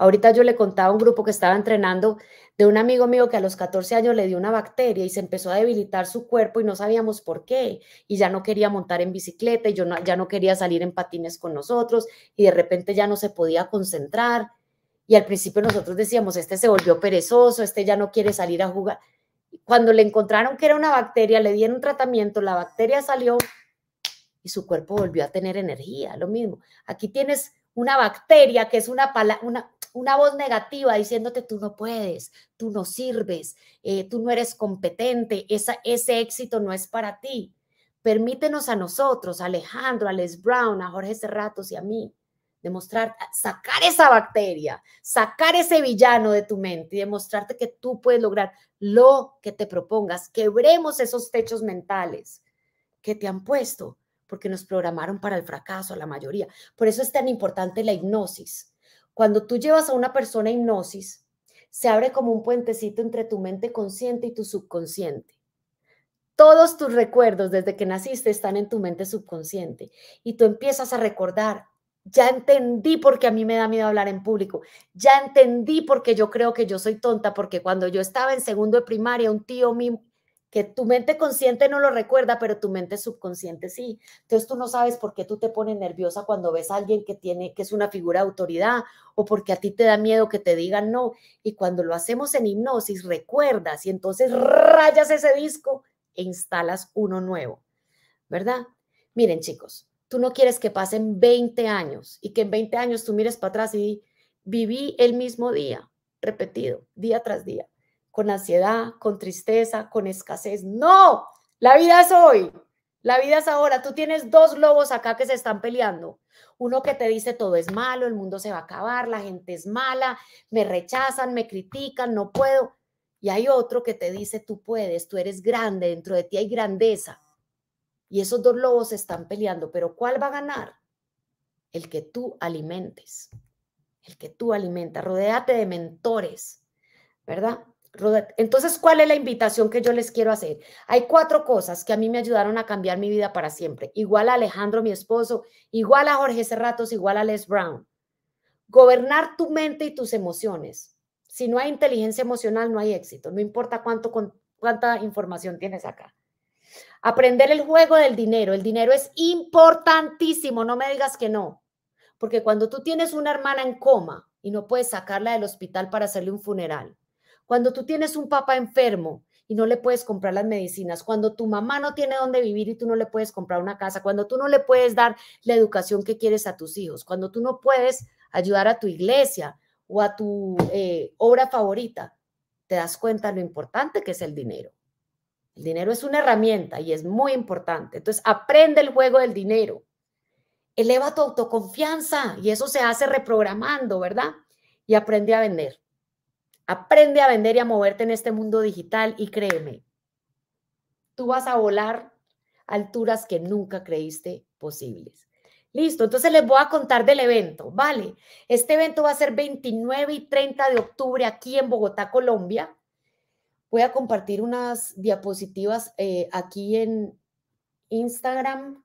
Ahorita yo le contaba a un grupo que estaba entrenando de un amigo mío que a los 14 años le dio una bacteria y se empezó a debilitar su cuerpo y no sabíamos por qué. Y ya no quería montar en bicicleta y yo ya no quería salir en patines con nosotros y de repente ya no se podía concentrar. Y al principio nosotros decíamos, este se volvió perezoso, este ya no quiere salir a jugar. Cuando le encontraron que era una bacteria, le dieron tratamiento, la bacteria salió y su cuerpo volvió a tener energía, lo mismo. Aquí tienes una bacteria que es una, pala una una voz negativa diciéndote tú no puedes, tú no sirves, eh, tú no eres competente, esa, ese éxito no es para ti. Permítenos a nosotros, Alejandro, a Les Brown, a Jorge Serratos y a mí, demostrar, sacar esa bacteria, sacar ese villano de tu mente y demostrarte que tú puedes lograr lo que te propongas. Quebremos esos techos mentales que te han puesto porque nos programaron para el fracaso, la mayoría. Por eso es tan importante la hipnosis. Cuando tú llevas a una persona a hipnosis, se abre como un puentecito entre tu mente consciente y tu subconsciente. Todos tus recuerdos desde que naciste están en tu mente subconsciente y tú empiezas a recordar. Ya entendí por qué a mí me da miedo hablar en público. Ya entendí por qué yo creo que yo soy tonta, porque cuando yo estaba en segundo de primaria, un tío mío que tu mente consciente no lo recuerda, pero tu mente subconsciente sí. Entonces tú no sabes por qué tú te pones nerviosa cuando ves a alguien que tiene que es una figura de autoridad o porque a ti te da miedo que te digan no. Y cuando lo hacemos en hipnosis, recuerdas y entonces rayas ese disco e instalas uno nuevo. ¿Verdad? Miren, chicos, tú no quieres que pasen 20 años y que en 20 años tú mires para atrás y viví el mismo día, repetido, día tras día con ansiedad, con tristeza, con escasez. No, la vida es hoy, la vida es ahora. Tú tienes dos lobos acá que se están peleando. Uno que te dice todo es malo, el mundo se va a acabar, la gente es mala, me rechazan, me critican, no puedo. Y hay otro que te dice tú puedes, tú eres grande, dentro de ti hay grandeza. Y esos dos lobos se están peleando, pero ¿cuál va a ganar? El que tú alimentes, el que tú alimentas. Rodéate de mentores, ¿verdad? Entonces, ¿cuál es la invitación que yo les quiero hacer? Hay cuatro cosas que a mí me ayudaron a cambiar mi vida para siempre. Igual a Alejandro, mi esposo, igual a Jorge Serratos, igual a Les Brown. Gobernar tu mente y tus emociones. Si no hay inteligencia emocional, no hay éxito. No importa cuánto, cuánta información tienes acá. Aprender el juego del dinero. El dinero es importantísimo, no me digas que no. Porque cuando tú tienes una hermana en coma y no puedes sacarla del hospital para hacerle un funeral, cuando tú tienes un papá enfermo y no le puedes comprar las medicinas, cuando tu mamá no tiene dónde vivir y tú no le puedes comprar una casa, cuando tú no le puedes dar la educación que quieres a tus hijos, cuando tú no puedes ayudar a tu iglesia o a tu eh, obra favorita, te das cuenta lo importante que es el dinero. El dinero es una herramienta y es muy importante. Entonces, aprende el juego del dinero. Eleva tu autoconfianza y eso se hace reprogramando, ¿verdad? Y aprende a vender. Aprende a vender y a moverte en este mundo digital y créeme, tú vas a volar alturas que nunca creíste posibles. Listo, entonces les voy a contar del evento, ¿vale? Este evento va a ser 29 y 30 de octubre aquí en Bogotá, Colombia. Voy a compartir unas diapositivas eh, aquí en Instagram.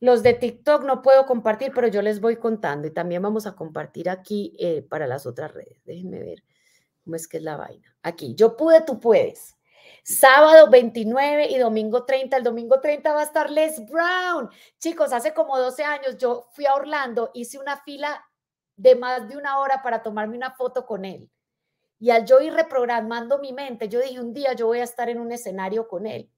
Los de TikTok no puedo compartir, pero yo les voy contando y también vamos a compartir aquí eh, para las otras redes. Déjenme ver. ¿Cómo es que es la vaina? Aquí, yo pude, tú puedes. Sábado 29 y domingo 30. El domingo 30 va a estar Les Brown. Chicos, hace como 12 años yo fui a Orlando, hice una fila de más de una hora para tomarme una foto con él. Y al yo ir reprogramando mi mente, yo dije, un día yo voy a estar en un escenario con él.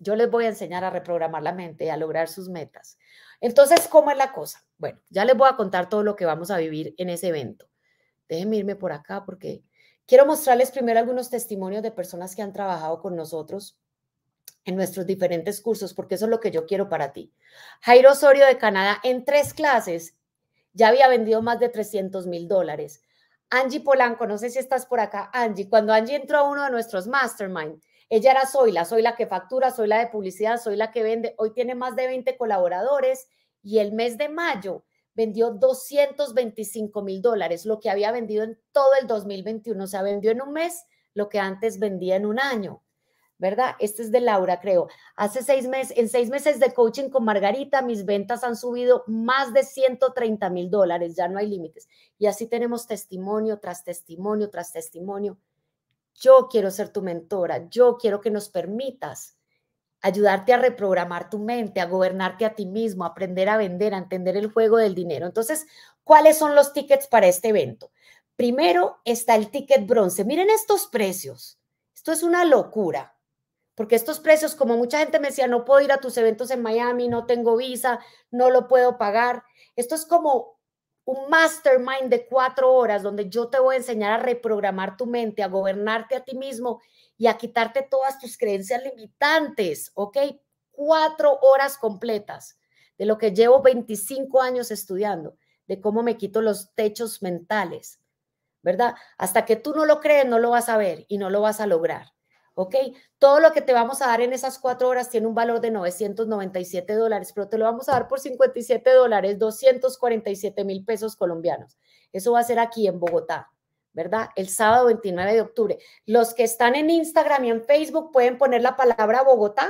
Yo les voy a enseñar a reprogramar la mente, y a lograr sus metas. Entonces, ¿cómo es la cosa? Bueno, ya les voy a contar todo lo que vamos a vivir en ese evento déjenme irme por acá porque quiero mostrarles primero algunos testimonios de personas que han trabajado con nosotros en nuestros diferentes cursos, porque eso es lo que yo quiero para ti. Jairo Osorio de Canadá, en tres clases, ya había vendido más de 300 mil dólares. Angie Polanco, no sé si estás por acá, Angie, cuando Angie entró a uno de nuestros mastermind, ella era soy la, soy la que factura, soy la de publicidad, soy la que vende, hoy tiene más de 20 colaboradores y el mes de mayo vendió 225 mil dólares, lo que había vendido en todo el 2021. O sea, vendió en un mes lo que antes vendía en un año, ¿verdad? Este es de Laura, creo. Hace seis meses, en seis meses de coaching con Margarita, mis ventas han subido más de 130 mil dólares, ya no hay límites. Y así tenemos testimonio tras testimonio tras testimonio. Yo quiero ser tu mentora, yo quiero que nos permitas ayudarte a reprogramar tu mente, a gobernarte a ti mismo, aprender a vender, a entender el juego del dinero. Entonces, ¿cuáles son los tickets para este evento? Primero está el ticket bronce. Miren estos precios. Esto es una locura. Porque estos precios, como mucha gente me decía, no puedo ir a tus eventos en Miami, no tengo visa, no lo puedo pagar. Esto es como un mastermind de cuatro horas donde yo te voy a enseñar a reprogramar tu mente, a gobernarte a ti mismo y a quitarte todas tus creencias limitantes, ¿ok? Cuatro horas completas de lo que llevo 25 años estudiando, de cómo me quito los techos mentales, ¿verdad? Hasta que tú no lo crees, no lo vas a ver y no lo vas a lograr. ¿ok? Todo lo que te vamos a dar en esas cuatro horas tiene un valor de 997 dólares, pero te lo vamos a dar por 57 dólares, 247 mil pesos colombianos. Eso va a ser aquí en Bogotá. ¿verdad? El sábado 29 de octubre. Los que están en Instagram y en Facebook pueden poner la palabra Bogotá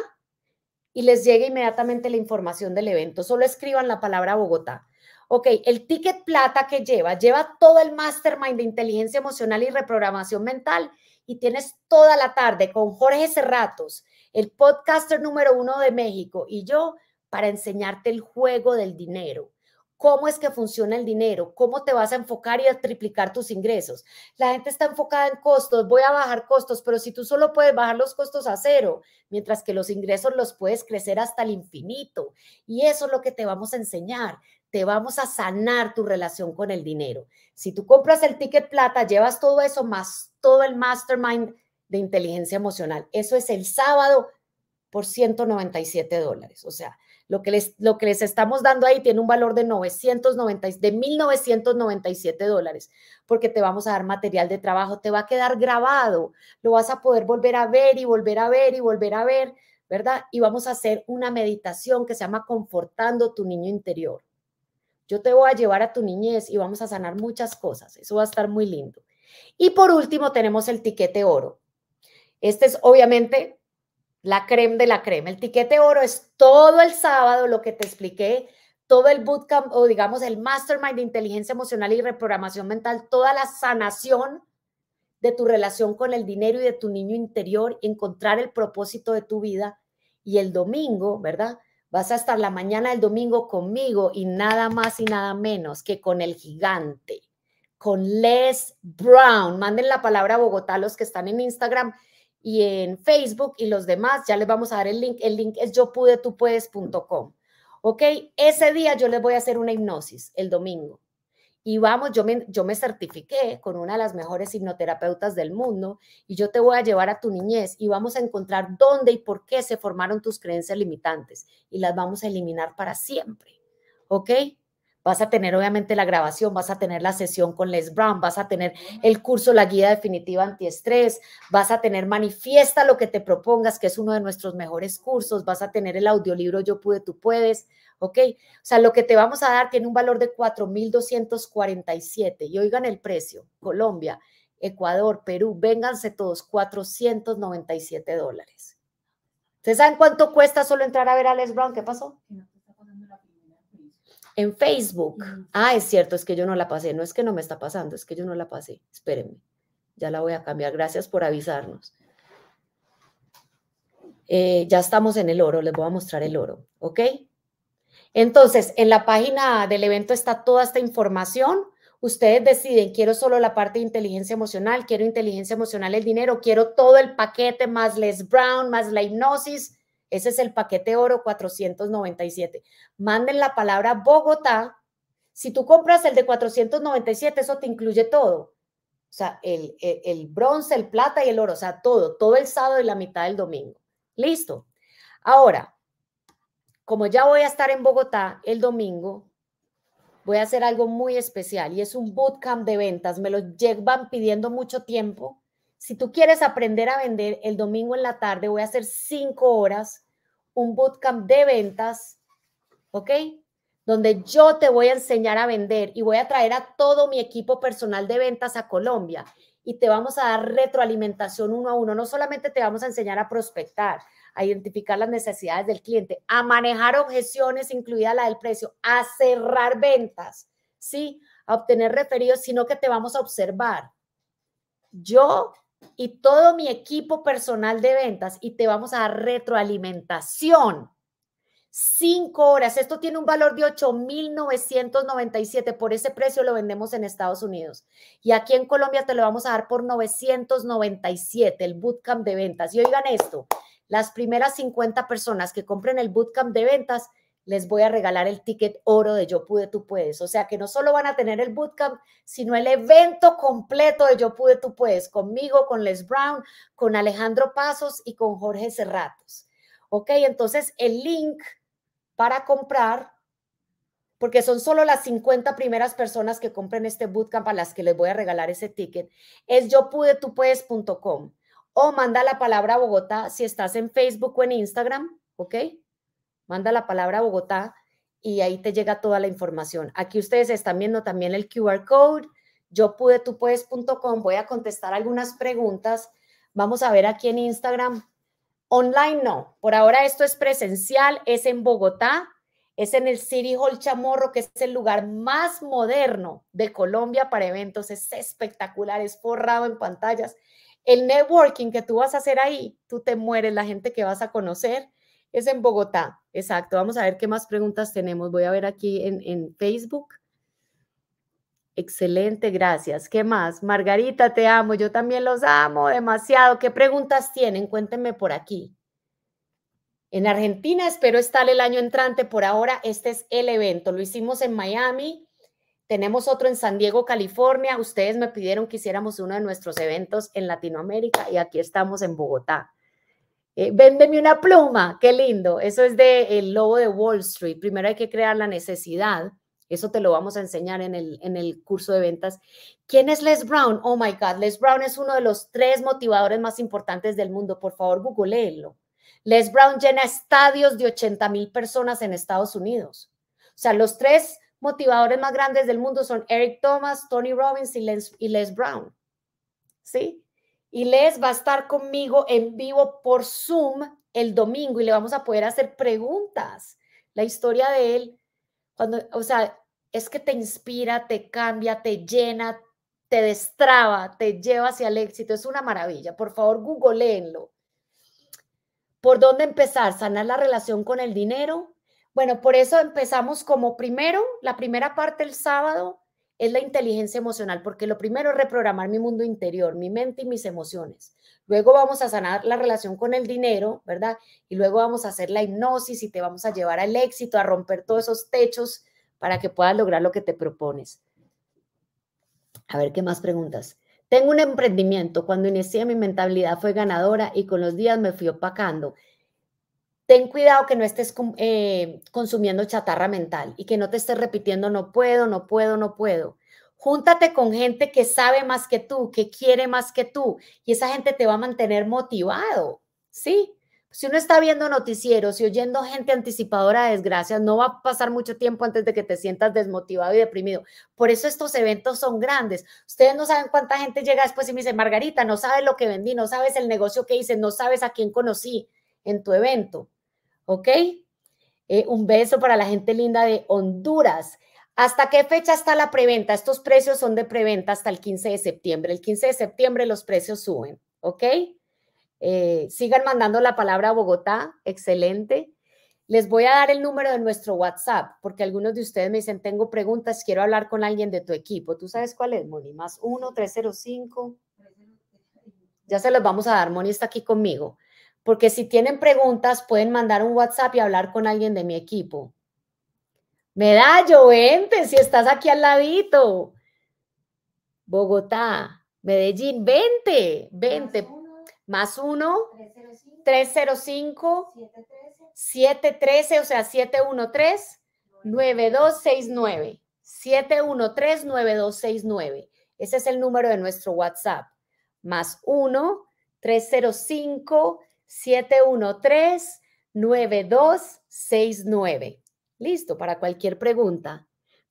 y les llega inmediatamente la información del evento. Solo escriban la palabra Bogotá. Ok, el ticket plata que lleva, lleva todo el mastermind de inteligencia emocional y reprogramación mental y tienes toda la tarde con Jorge Serratos, el podcaster número uno de México y yo para enseñarte el juego del dinero cómo es que funciona el dinero, cómo te vas a enfocar y a triplicar tus ingresos. La gente está enfocada en costos, voy a bajar costos, pero si tú solo puedes bajar los costos a cero, mientras que los ingresos los puedes crecer hasta el infinito. Y eso es lo que te vamos a enseñar. Te vamos a sanar tu relación con el dinero. Si tú compras el ticket plata, llevas todo eso más todo el mastermind de inteligencia emocional. Eso es el sábado por 197 dólares. O sea, lo que, les, lo que les estamos dando ahí tiene un valor de 990, de 1.997 dólares, porque te vamos a dar material de trabajo, te va a quedar grabado, lo vas a poder volver a ver y volver a ver y volver a ver, ¿verdad? Y vamos a hacer una meditación que se llama Confortando tu niño interior. Yo te voy a llevar a tu niñez y vamos a sanar muchas cosas, eso va a estar muy lindo. Y por último tenemos el tiquete oro. Este es obviamente la creme de la crema. El tiquete oro es todo el sábado lo que te expliqué, todo el bootcamp o digamos el mastermind de inteligencia emocional y reprogramación mental, toda la sanación de tu relación con el dinero y de tu niño interior, encontrar el propósito de tu vida. Y el domingo, ¿verdad? Vas a estar la mañana del domingo conmigo y nada más y nada menos que con el gigante, con Les Brown. Manden la palabra a Bogotá los que están en Instagram y en Facebook y los demás. Ya les vamos a dar el link. El link es yo ¿Ok? Ese día yo les voy a hacer una hipnosis el domingo. Y vamos, yo me, yo me certifiqué con una de las mejores hipnoterapeutas del mundo y yo te voy a llevar a tu niñez y vamos a encontrar dónde y por qué se formaron tus creencias limitantes y las vamos a eliminar para siempre. ¿Ok? Vas a tener obviamente la grabación, vas a tener la sesión con Les Brown, vas a tener el curso La Guía Definitiva Antiestrés, vas a tener Manifiesta lo que te propongas, que es uno de nuestros mejores cursos, vas a tener el audiolibro Yo pude, tú puedes, ¿ok? O sea, lo que te vamos a dar tiene un valor de 4.247 y oigan el precio, Colombia, Ecuador, Perú, vénganse todos, 497 dólares. ¿Ustedes saben cuánto cuesta solo entrar a ver a Les Brown? ¿Qué pasó? en Facebook. Ah, es cierto, es que yo no la pasé. No es que no me está pasando, es que yo no la pasé. Espérenme, ya la voy a cambiar. Gracias por avisarnos. Eh, ya estamos en el oro, les voy a mostrar el oro, ¿ok? Entonces, en la página del evento está toda esta información. Ustedes deciden, quiero solo la parte de inteligencia emocional, quiero inteligencia emocional el dinero, quiero todo el paquete, más Les Brown, más la hipnosis, ese es el paquete oro 497. Manden la palabra Bogotá. Si tú compras el de 497, eso te incluye todo. O sea, el, el, bronce, el plata y el oro, o sea, todo, todo el sábado y la mitad del domingo. Listo. Ahora, como ya voy a estar en Bogotá el domingo, voy a hacer algo muy especial y es un bootcamp de ventas. Me lo llevan pidiendo mucho tiempo si tú quieres aprender a vender el domingo en la tarde, voy a hacer cinco horas, un bootcamp de ventas, ¿ok? Donde yo te voy a enseñar a vender y voy a traer a todo mi equipo personal de ventas a Colombia y te vamos a dar retroalimentación uno a uno. No solamente te vamos a enseñar a prospectar, a identificar las necesidades del cliente, a manejar objeciones, incluida la del precio, a cerrar ventas, ¿sí? A obtener referidos, sino que te vamos a observar. Yo y todo mi equipo personal de ventas y te vamos a dar retroalimentación. Cinco horas. Esto tiene un valor de 8,997. Por ese precio lo vendemos en Estados Unidos. Y aquí en Colombia te lo vamos a dar por 997, el bootcamp de ventas. Y oigan esto: las primeras 50 personas que compren el bootcamp de ventas les voy a regalar el ticket oro de Yo Pude, Tú Puedes. O sea que no solo van a tener el bootcamp, sino el evento completo de Yo Pude, Tú Puedes, conmigo, con Les Brown, con Alejandro Pasos y con Jorge Serratos, Ok, entonces el link para comprar, porque son solo las 50 primeras personas que compren este bootcamp a las que les voy a regalar ese ticket, es yo pude, o manda la palabra a Bogotá si estás en Facebook o en Instagram, ¿ok? manda la palabra a Bogotá y ahí te llega toda la información. Aquí ustedes están viendo también el QR code, yo pude, tú puedes.com, voy a contestar algunas preguntas. Vamos a ver aquí en Instagram. Online no, por ahora esto es presencial, es en Bogotá, es en el City Hall Chamorro, que es el lugar más moderno de Colombia para eventos, es espectacular, es forrado en pantallas. El networking que tú vas a hacer ahí, tú te mueres, la gente que vas a conocer, es en Bogotá. Exacto. Vamos a ver qué más preguntas tenemos. Voy a ver aquí en, Facebook. Excelente, gracias. ¿Qué más? Margarita, te amo. Yo también los amo demasiado. ¿Qué preguntas tienen? Cuéntenme por aquí. En Argentina espero estar el año entrante. Por ahora, este es el evento. Lo hicimos en Miami. Tenemos otro en San Diego, California. Ustedes me pidieron que hiciéramos uno de nuestros eventos en Latinoamérica y aquí estamos en Bogotá. Eh, véndeme una pluma, qué lindo. Eso es del El lobo de Wall Street. Primero hay que crear la necesidad. Eso te lo vamos a enseñar en el, en el curso de ventas. ¿Quién es Les Brown? Oh my God, Les Brown es uno de los tres motivadores más importantes del mundo. Por favor, googleenlo. Les Brown llena estadios de 80 mil personas en Estados Unidos. O sea, los tres motivadores más grandes del mundo son Eric Thomas, Tony Robbins y Les, y Les Brown. ¿Sí? Y Les va a estar conmigo en vivo por Zoom el domingo y le vamos a poder hacer preguntas. La historia de él, cuando, o sea, es que te inspira, te cambia, te llena, te destraba, te lleva hacia el éxito. Es una maravilla. Por favor, googleenlo. ¿Por dónde empezar? ¿Sanar la relación con el dinero? Bueno, por eso empezamos como primero, la primera parte el sábado, es la inteligencia emocional, porque lo primero es reprogramar mi mundo interior, mi mente y mis emociones. Luego vamos a sanar la relación con el dinero, ¿verdad? Y luego vamos a hacer la hipnosis y te vamos a llevar al éxito, a romper todos esos techos para que puedas lograr lo que te propones. A ver, ¿qué más preguntas? Tengo un emprendimiento. Cuando inicié mi mentalidad fue ganadora y con los días me fui opacando ten cuidado que no estés eh, consumiendo chatarra mental y que no te estés repitiendo, no puedo, no puedo, no puedo. Júntate con gente que sabe más que tú, que quiere más que tú, y esa gente te va a mantener motivado, ¿sí? Si uno está viendo noticieros y oyendo gente anticipadora de desgracias, no va a pasar mucho tiempo antes de que te sientas desmotivado y deprimido. Por eso estos eventos son grandes. Ustedes no saben cuánta gente llega después y me dice, Margarita, no sabes lo que vendí, no sabes el negocio que hice, no sabes a quién conocí en tu evento. ¿ok? Eh, un beso para la gente linda de Honduras. ¿Hasta qué fecha está la preventa? Estos precios son de preventa hasta el 15 de septiembre. El 15 de septiembre los precios suben, ¿ok? Eh, sigan mandando la palabra a Bogotá, excelente. Les voy a dar el número de nuestro WhatsApp, porque algunos de ustedes me dicen, tengo preguntas, quiero hablar con alguien de tu equipo. ¿Tú sabes cuál es, Moni? Más 1-305. Ya se los vamos a dar, Moni está aquí conmigo porque si tienen preguntas pueden mandar un WhatsApp y hablar con alguien de mi equipo. Medallo, vente, si estás aquí al ladito. Bogotá, Medellín, vente, vente. Más uno, 305, 713, o sea, 713, 9269. 713-9269. Ese es el número de nuestro WhatsApp. Más 1-305. 713-9269. Listo para cualquier pregunta.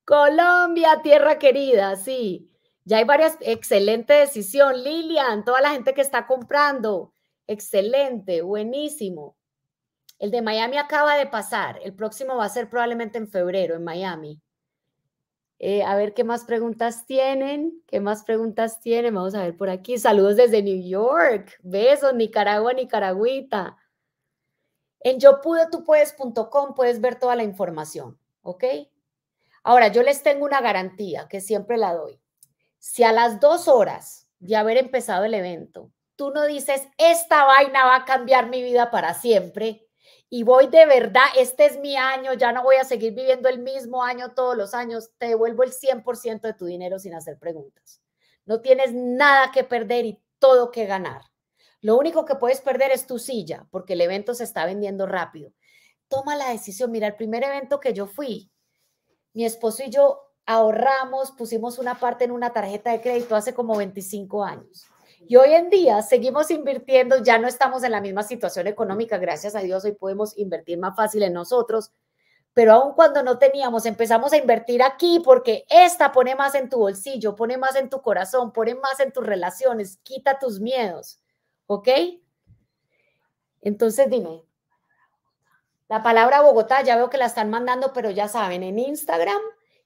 Colombia, tierra querida, sí. Ya hay varias, excelente decisión, Lilian, toda la gente que está comprando, excelente, buenísimo. El de Miami acaba de pasar, el próximo va a ser probablemente en febrero en Miami. Eh, a ver qué más preguntas tienen, qué más preguntas tienen. Vamos a ver por aquí. Saludos desde New York. Besos, Nicaragua, Nicaragüita. En yo puedes ver toda la información, ¿ok? Ahora, yo les tengo una garantía que siempre la doy. Si a las dos horas de haber empezado el evento, tú no dices, esta vaina va a cambiar mi vida para siempre, y voy de verdad, este es mi año, ya no voy a seguir viviendo el mismo año todos los años, te devuelvo el 100% de tu dinero sin hacer preguntas. No tienes nada que perder y todo que ganar. Lo único que puedes perder es tu silla, porque el evento se está vendiendo rápido. Toma la decisión. Mira, el primer evento que yo fui, mi esposo y yo ahorramos, pusimos una parte en una tarjeta de crédito hace como 25 años. Y hoy en día seguimos invirtiendo, ya no estamos en la misma situación económica, gracias a Dios, hoy podemos invertir más fácil en nosotros, pero aun cuando no teníamos, empezamos a invertir aquí porque esta pone más en tu bolsillo, pone más en tu corazón, pone más en tus relaciones, quita tus miedos, ¿ok? Entonces dime, la palabra Bogotá, ya veo que la están mandando, pero ya saben, en Instagram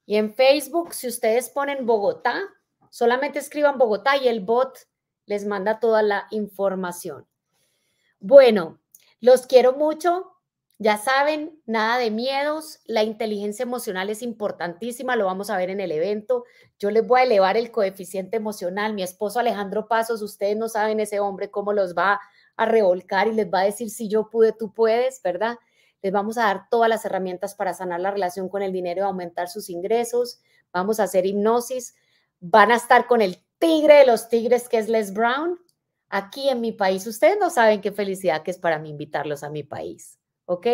y en Facebook, si ustedes ponen Bogotá, solamente escriban Bogotá y el bot les manda toda la información. Bueno, los quiero mucho. Ya saben, nada de miedos, la inteligencia emocional es importantísima, lo vamos a ver en el evento. Yo les voy a elevar el coeficiente emocional. Mi esposo Alejandro Pasos, ustedes no saben ese hombre cómo los va a revolcar y les va a decir si yo pude, tú puedes, ¿verdad? Les vamos a dar todas las herramientas para sanar la relación con el dinero y aumentar sus ingresos. Vamos a hacer hipnosis. Van a estar con el tigre de los tigres que es Les Brown, aquí en mi país. Ustedes no saben qué felicidad que es para mí invitarlos a mi país, ¿ok?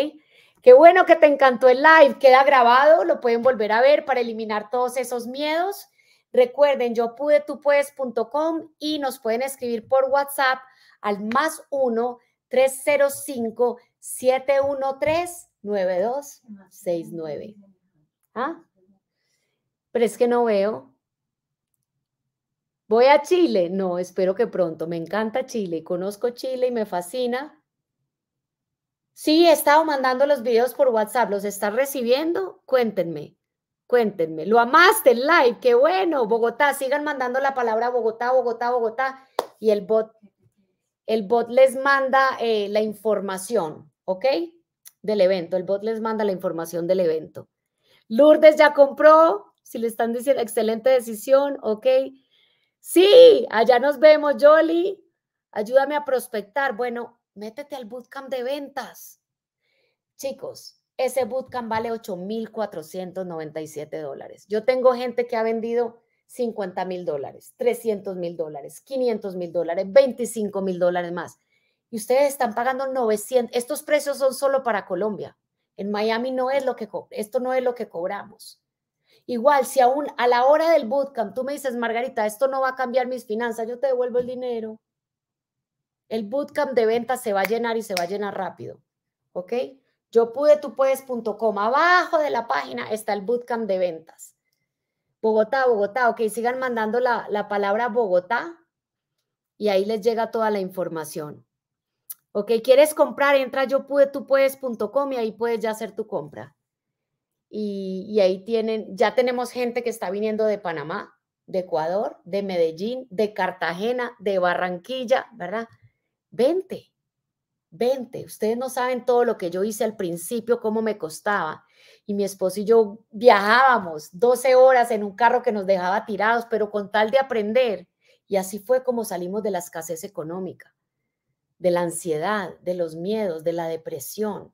Qué bueno que te encantó el live, queda grabado, lo pueden volver a ver para eliminar todos esos miedos. Recuerden, yo pude, tú y nos pueden escribir por WhatsApp al más 1 305 713 9269. ¿Ah? Pero es que no veo. ¿Voy a Chile? No, espero que pronto. Me encanta Chile, conozco Chile y me fascina. Sí, he estado mandando los videos por WhatsApp, ¿los estás recibiendo? Cuéntenme, cuéntenme. Lo amaste el live, qué bueno. Bogotá, sigan mandando la palabra Bogotá, Bogotá, Bogotá. Y el bot, el bot les manda eh, la información, ¿ok? Del evento, el bot les manda la información del evento. Lourdes ya compró, si le están diciendo excelente decisión, ok. Sí, allá nos vemos, Jolly. Ayúdame a prospectar. Bueno, métete al bootcamp de ventas. Chicos, ese bootcamp vale 8,497 dólares. Yo tengo gente que ha vendido $50,000, mil dólares, 300 dólares, 500 mil dólares, dólares más. Y ustedes están pagando 900. Estos precios son solo para Colombia. En Miami no es lo que, esto no es lo que cobramos. Igual, si aún a la hora del bootcamp tú me dices, Margarita, esto no va a cambiar mis finanzas, yo te devuelvo el dinero. El bootcamp de ventas se va a llenar y se va a llenar rápido. ¿Ok? Yo pude, Abajo de la página está el bootcamp de ventas. Bogotá, Bogotá. Ok, sigan mandando la, palabra Bogotá y ahí les llega toda la información. Ok, quieres comprar, entra yo pude, y ahí puedes ya hacer tu compra. Y, ahí tienen, ya tenemos gente que está viniendo de Panamá, de Ecuador, de Medellín, de Cartagena, de Barranquilla, ¿verdad? Vente, vente. Ustedes no saben todo lo que yo hice al principio, cómo me costaba. Y mi esposo y yo viajábamos 12 horas en un carro que nos dejaba tirados, pero con tal de aprender. Y así fue como salimos de la escasez económica, de la ansiedad, de los miedos, de la depresión.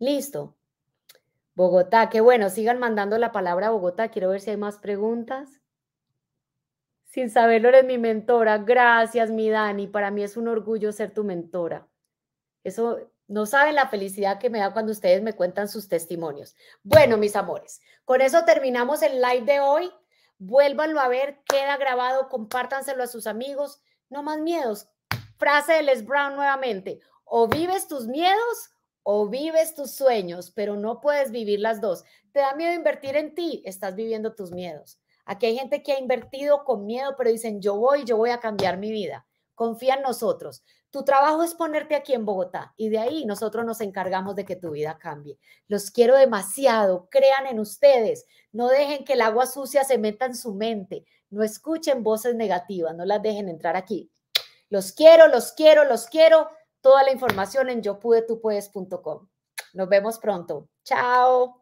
Listo, Bogotá, qué bueno, sigan mandando la palabra a Bogotá. Quiero ver si hay más preguntas. Sin saberlo, eres mi mentora. Gracias, mi Dani. Para mí es un orgullo ser tu mentora. Eso no saben la felicidad que me da cuando ustedes me cuentan sus testimonios. Bueno, mis amores, con eso terminamos el live de hoy. Vuélvanlo a ver, queda grabado, compártanselo a sus amigos. No más miedos. Frase de Les Brown nuevamente. O vives tus miedos o vives tus sueños, pero no puedes vivir las dos. Te da miedo invertir en ti, estás viviendo tus miedos. Aquí hay gente que ha invertido con miedo, pero dicen, yo voy, yo voy a cambiar mi vida. Confía en nosotros. Tu trabajo es ponerte aquí en Bogotá y de ahí nosotros nos encargamos de que tu vida cambie. Los quiero demasiado, crean en ustedes, no dejen que el agua sucia se meta en su mente, no escuchen voces negativas, no las dejen entrar aquí. Los quiero, los quiero, los quiero toda la información en yopudetupuedes.com. Nos vemos pronto. Chao.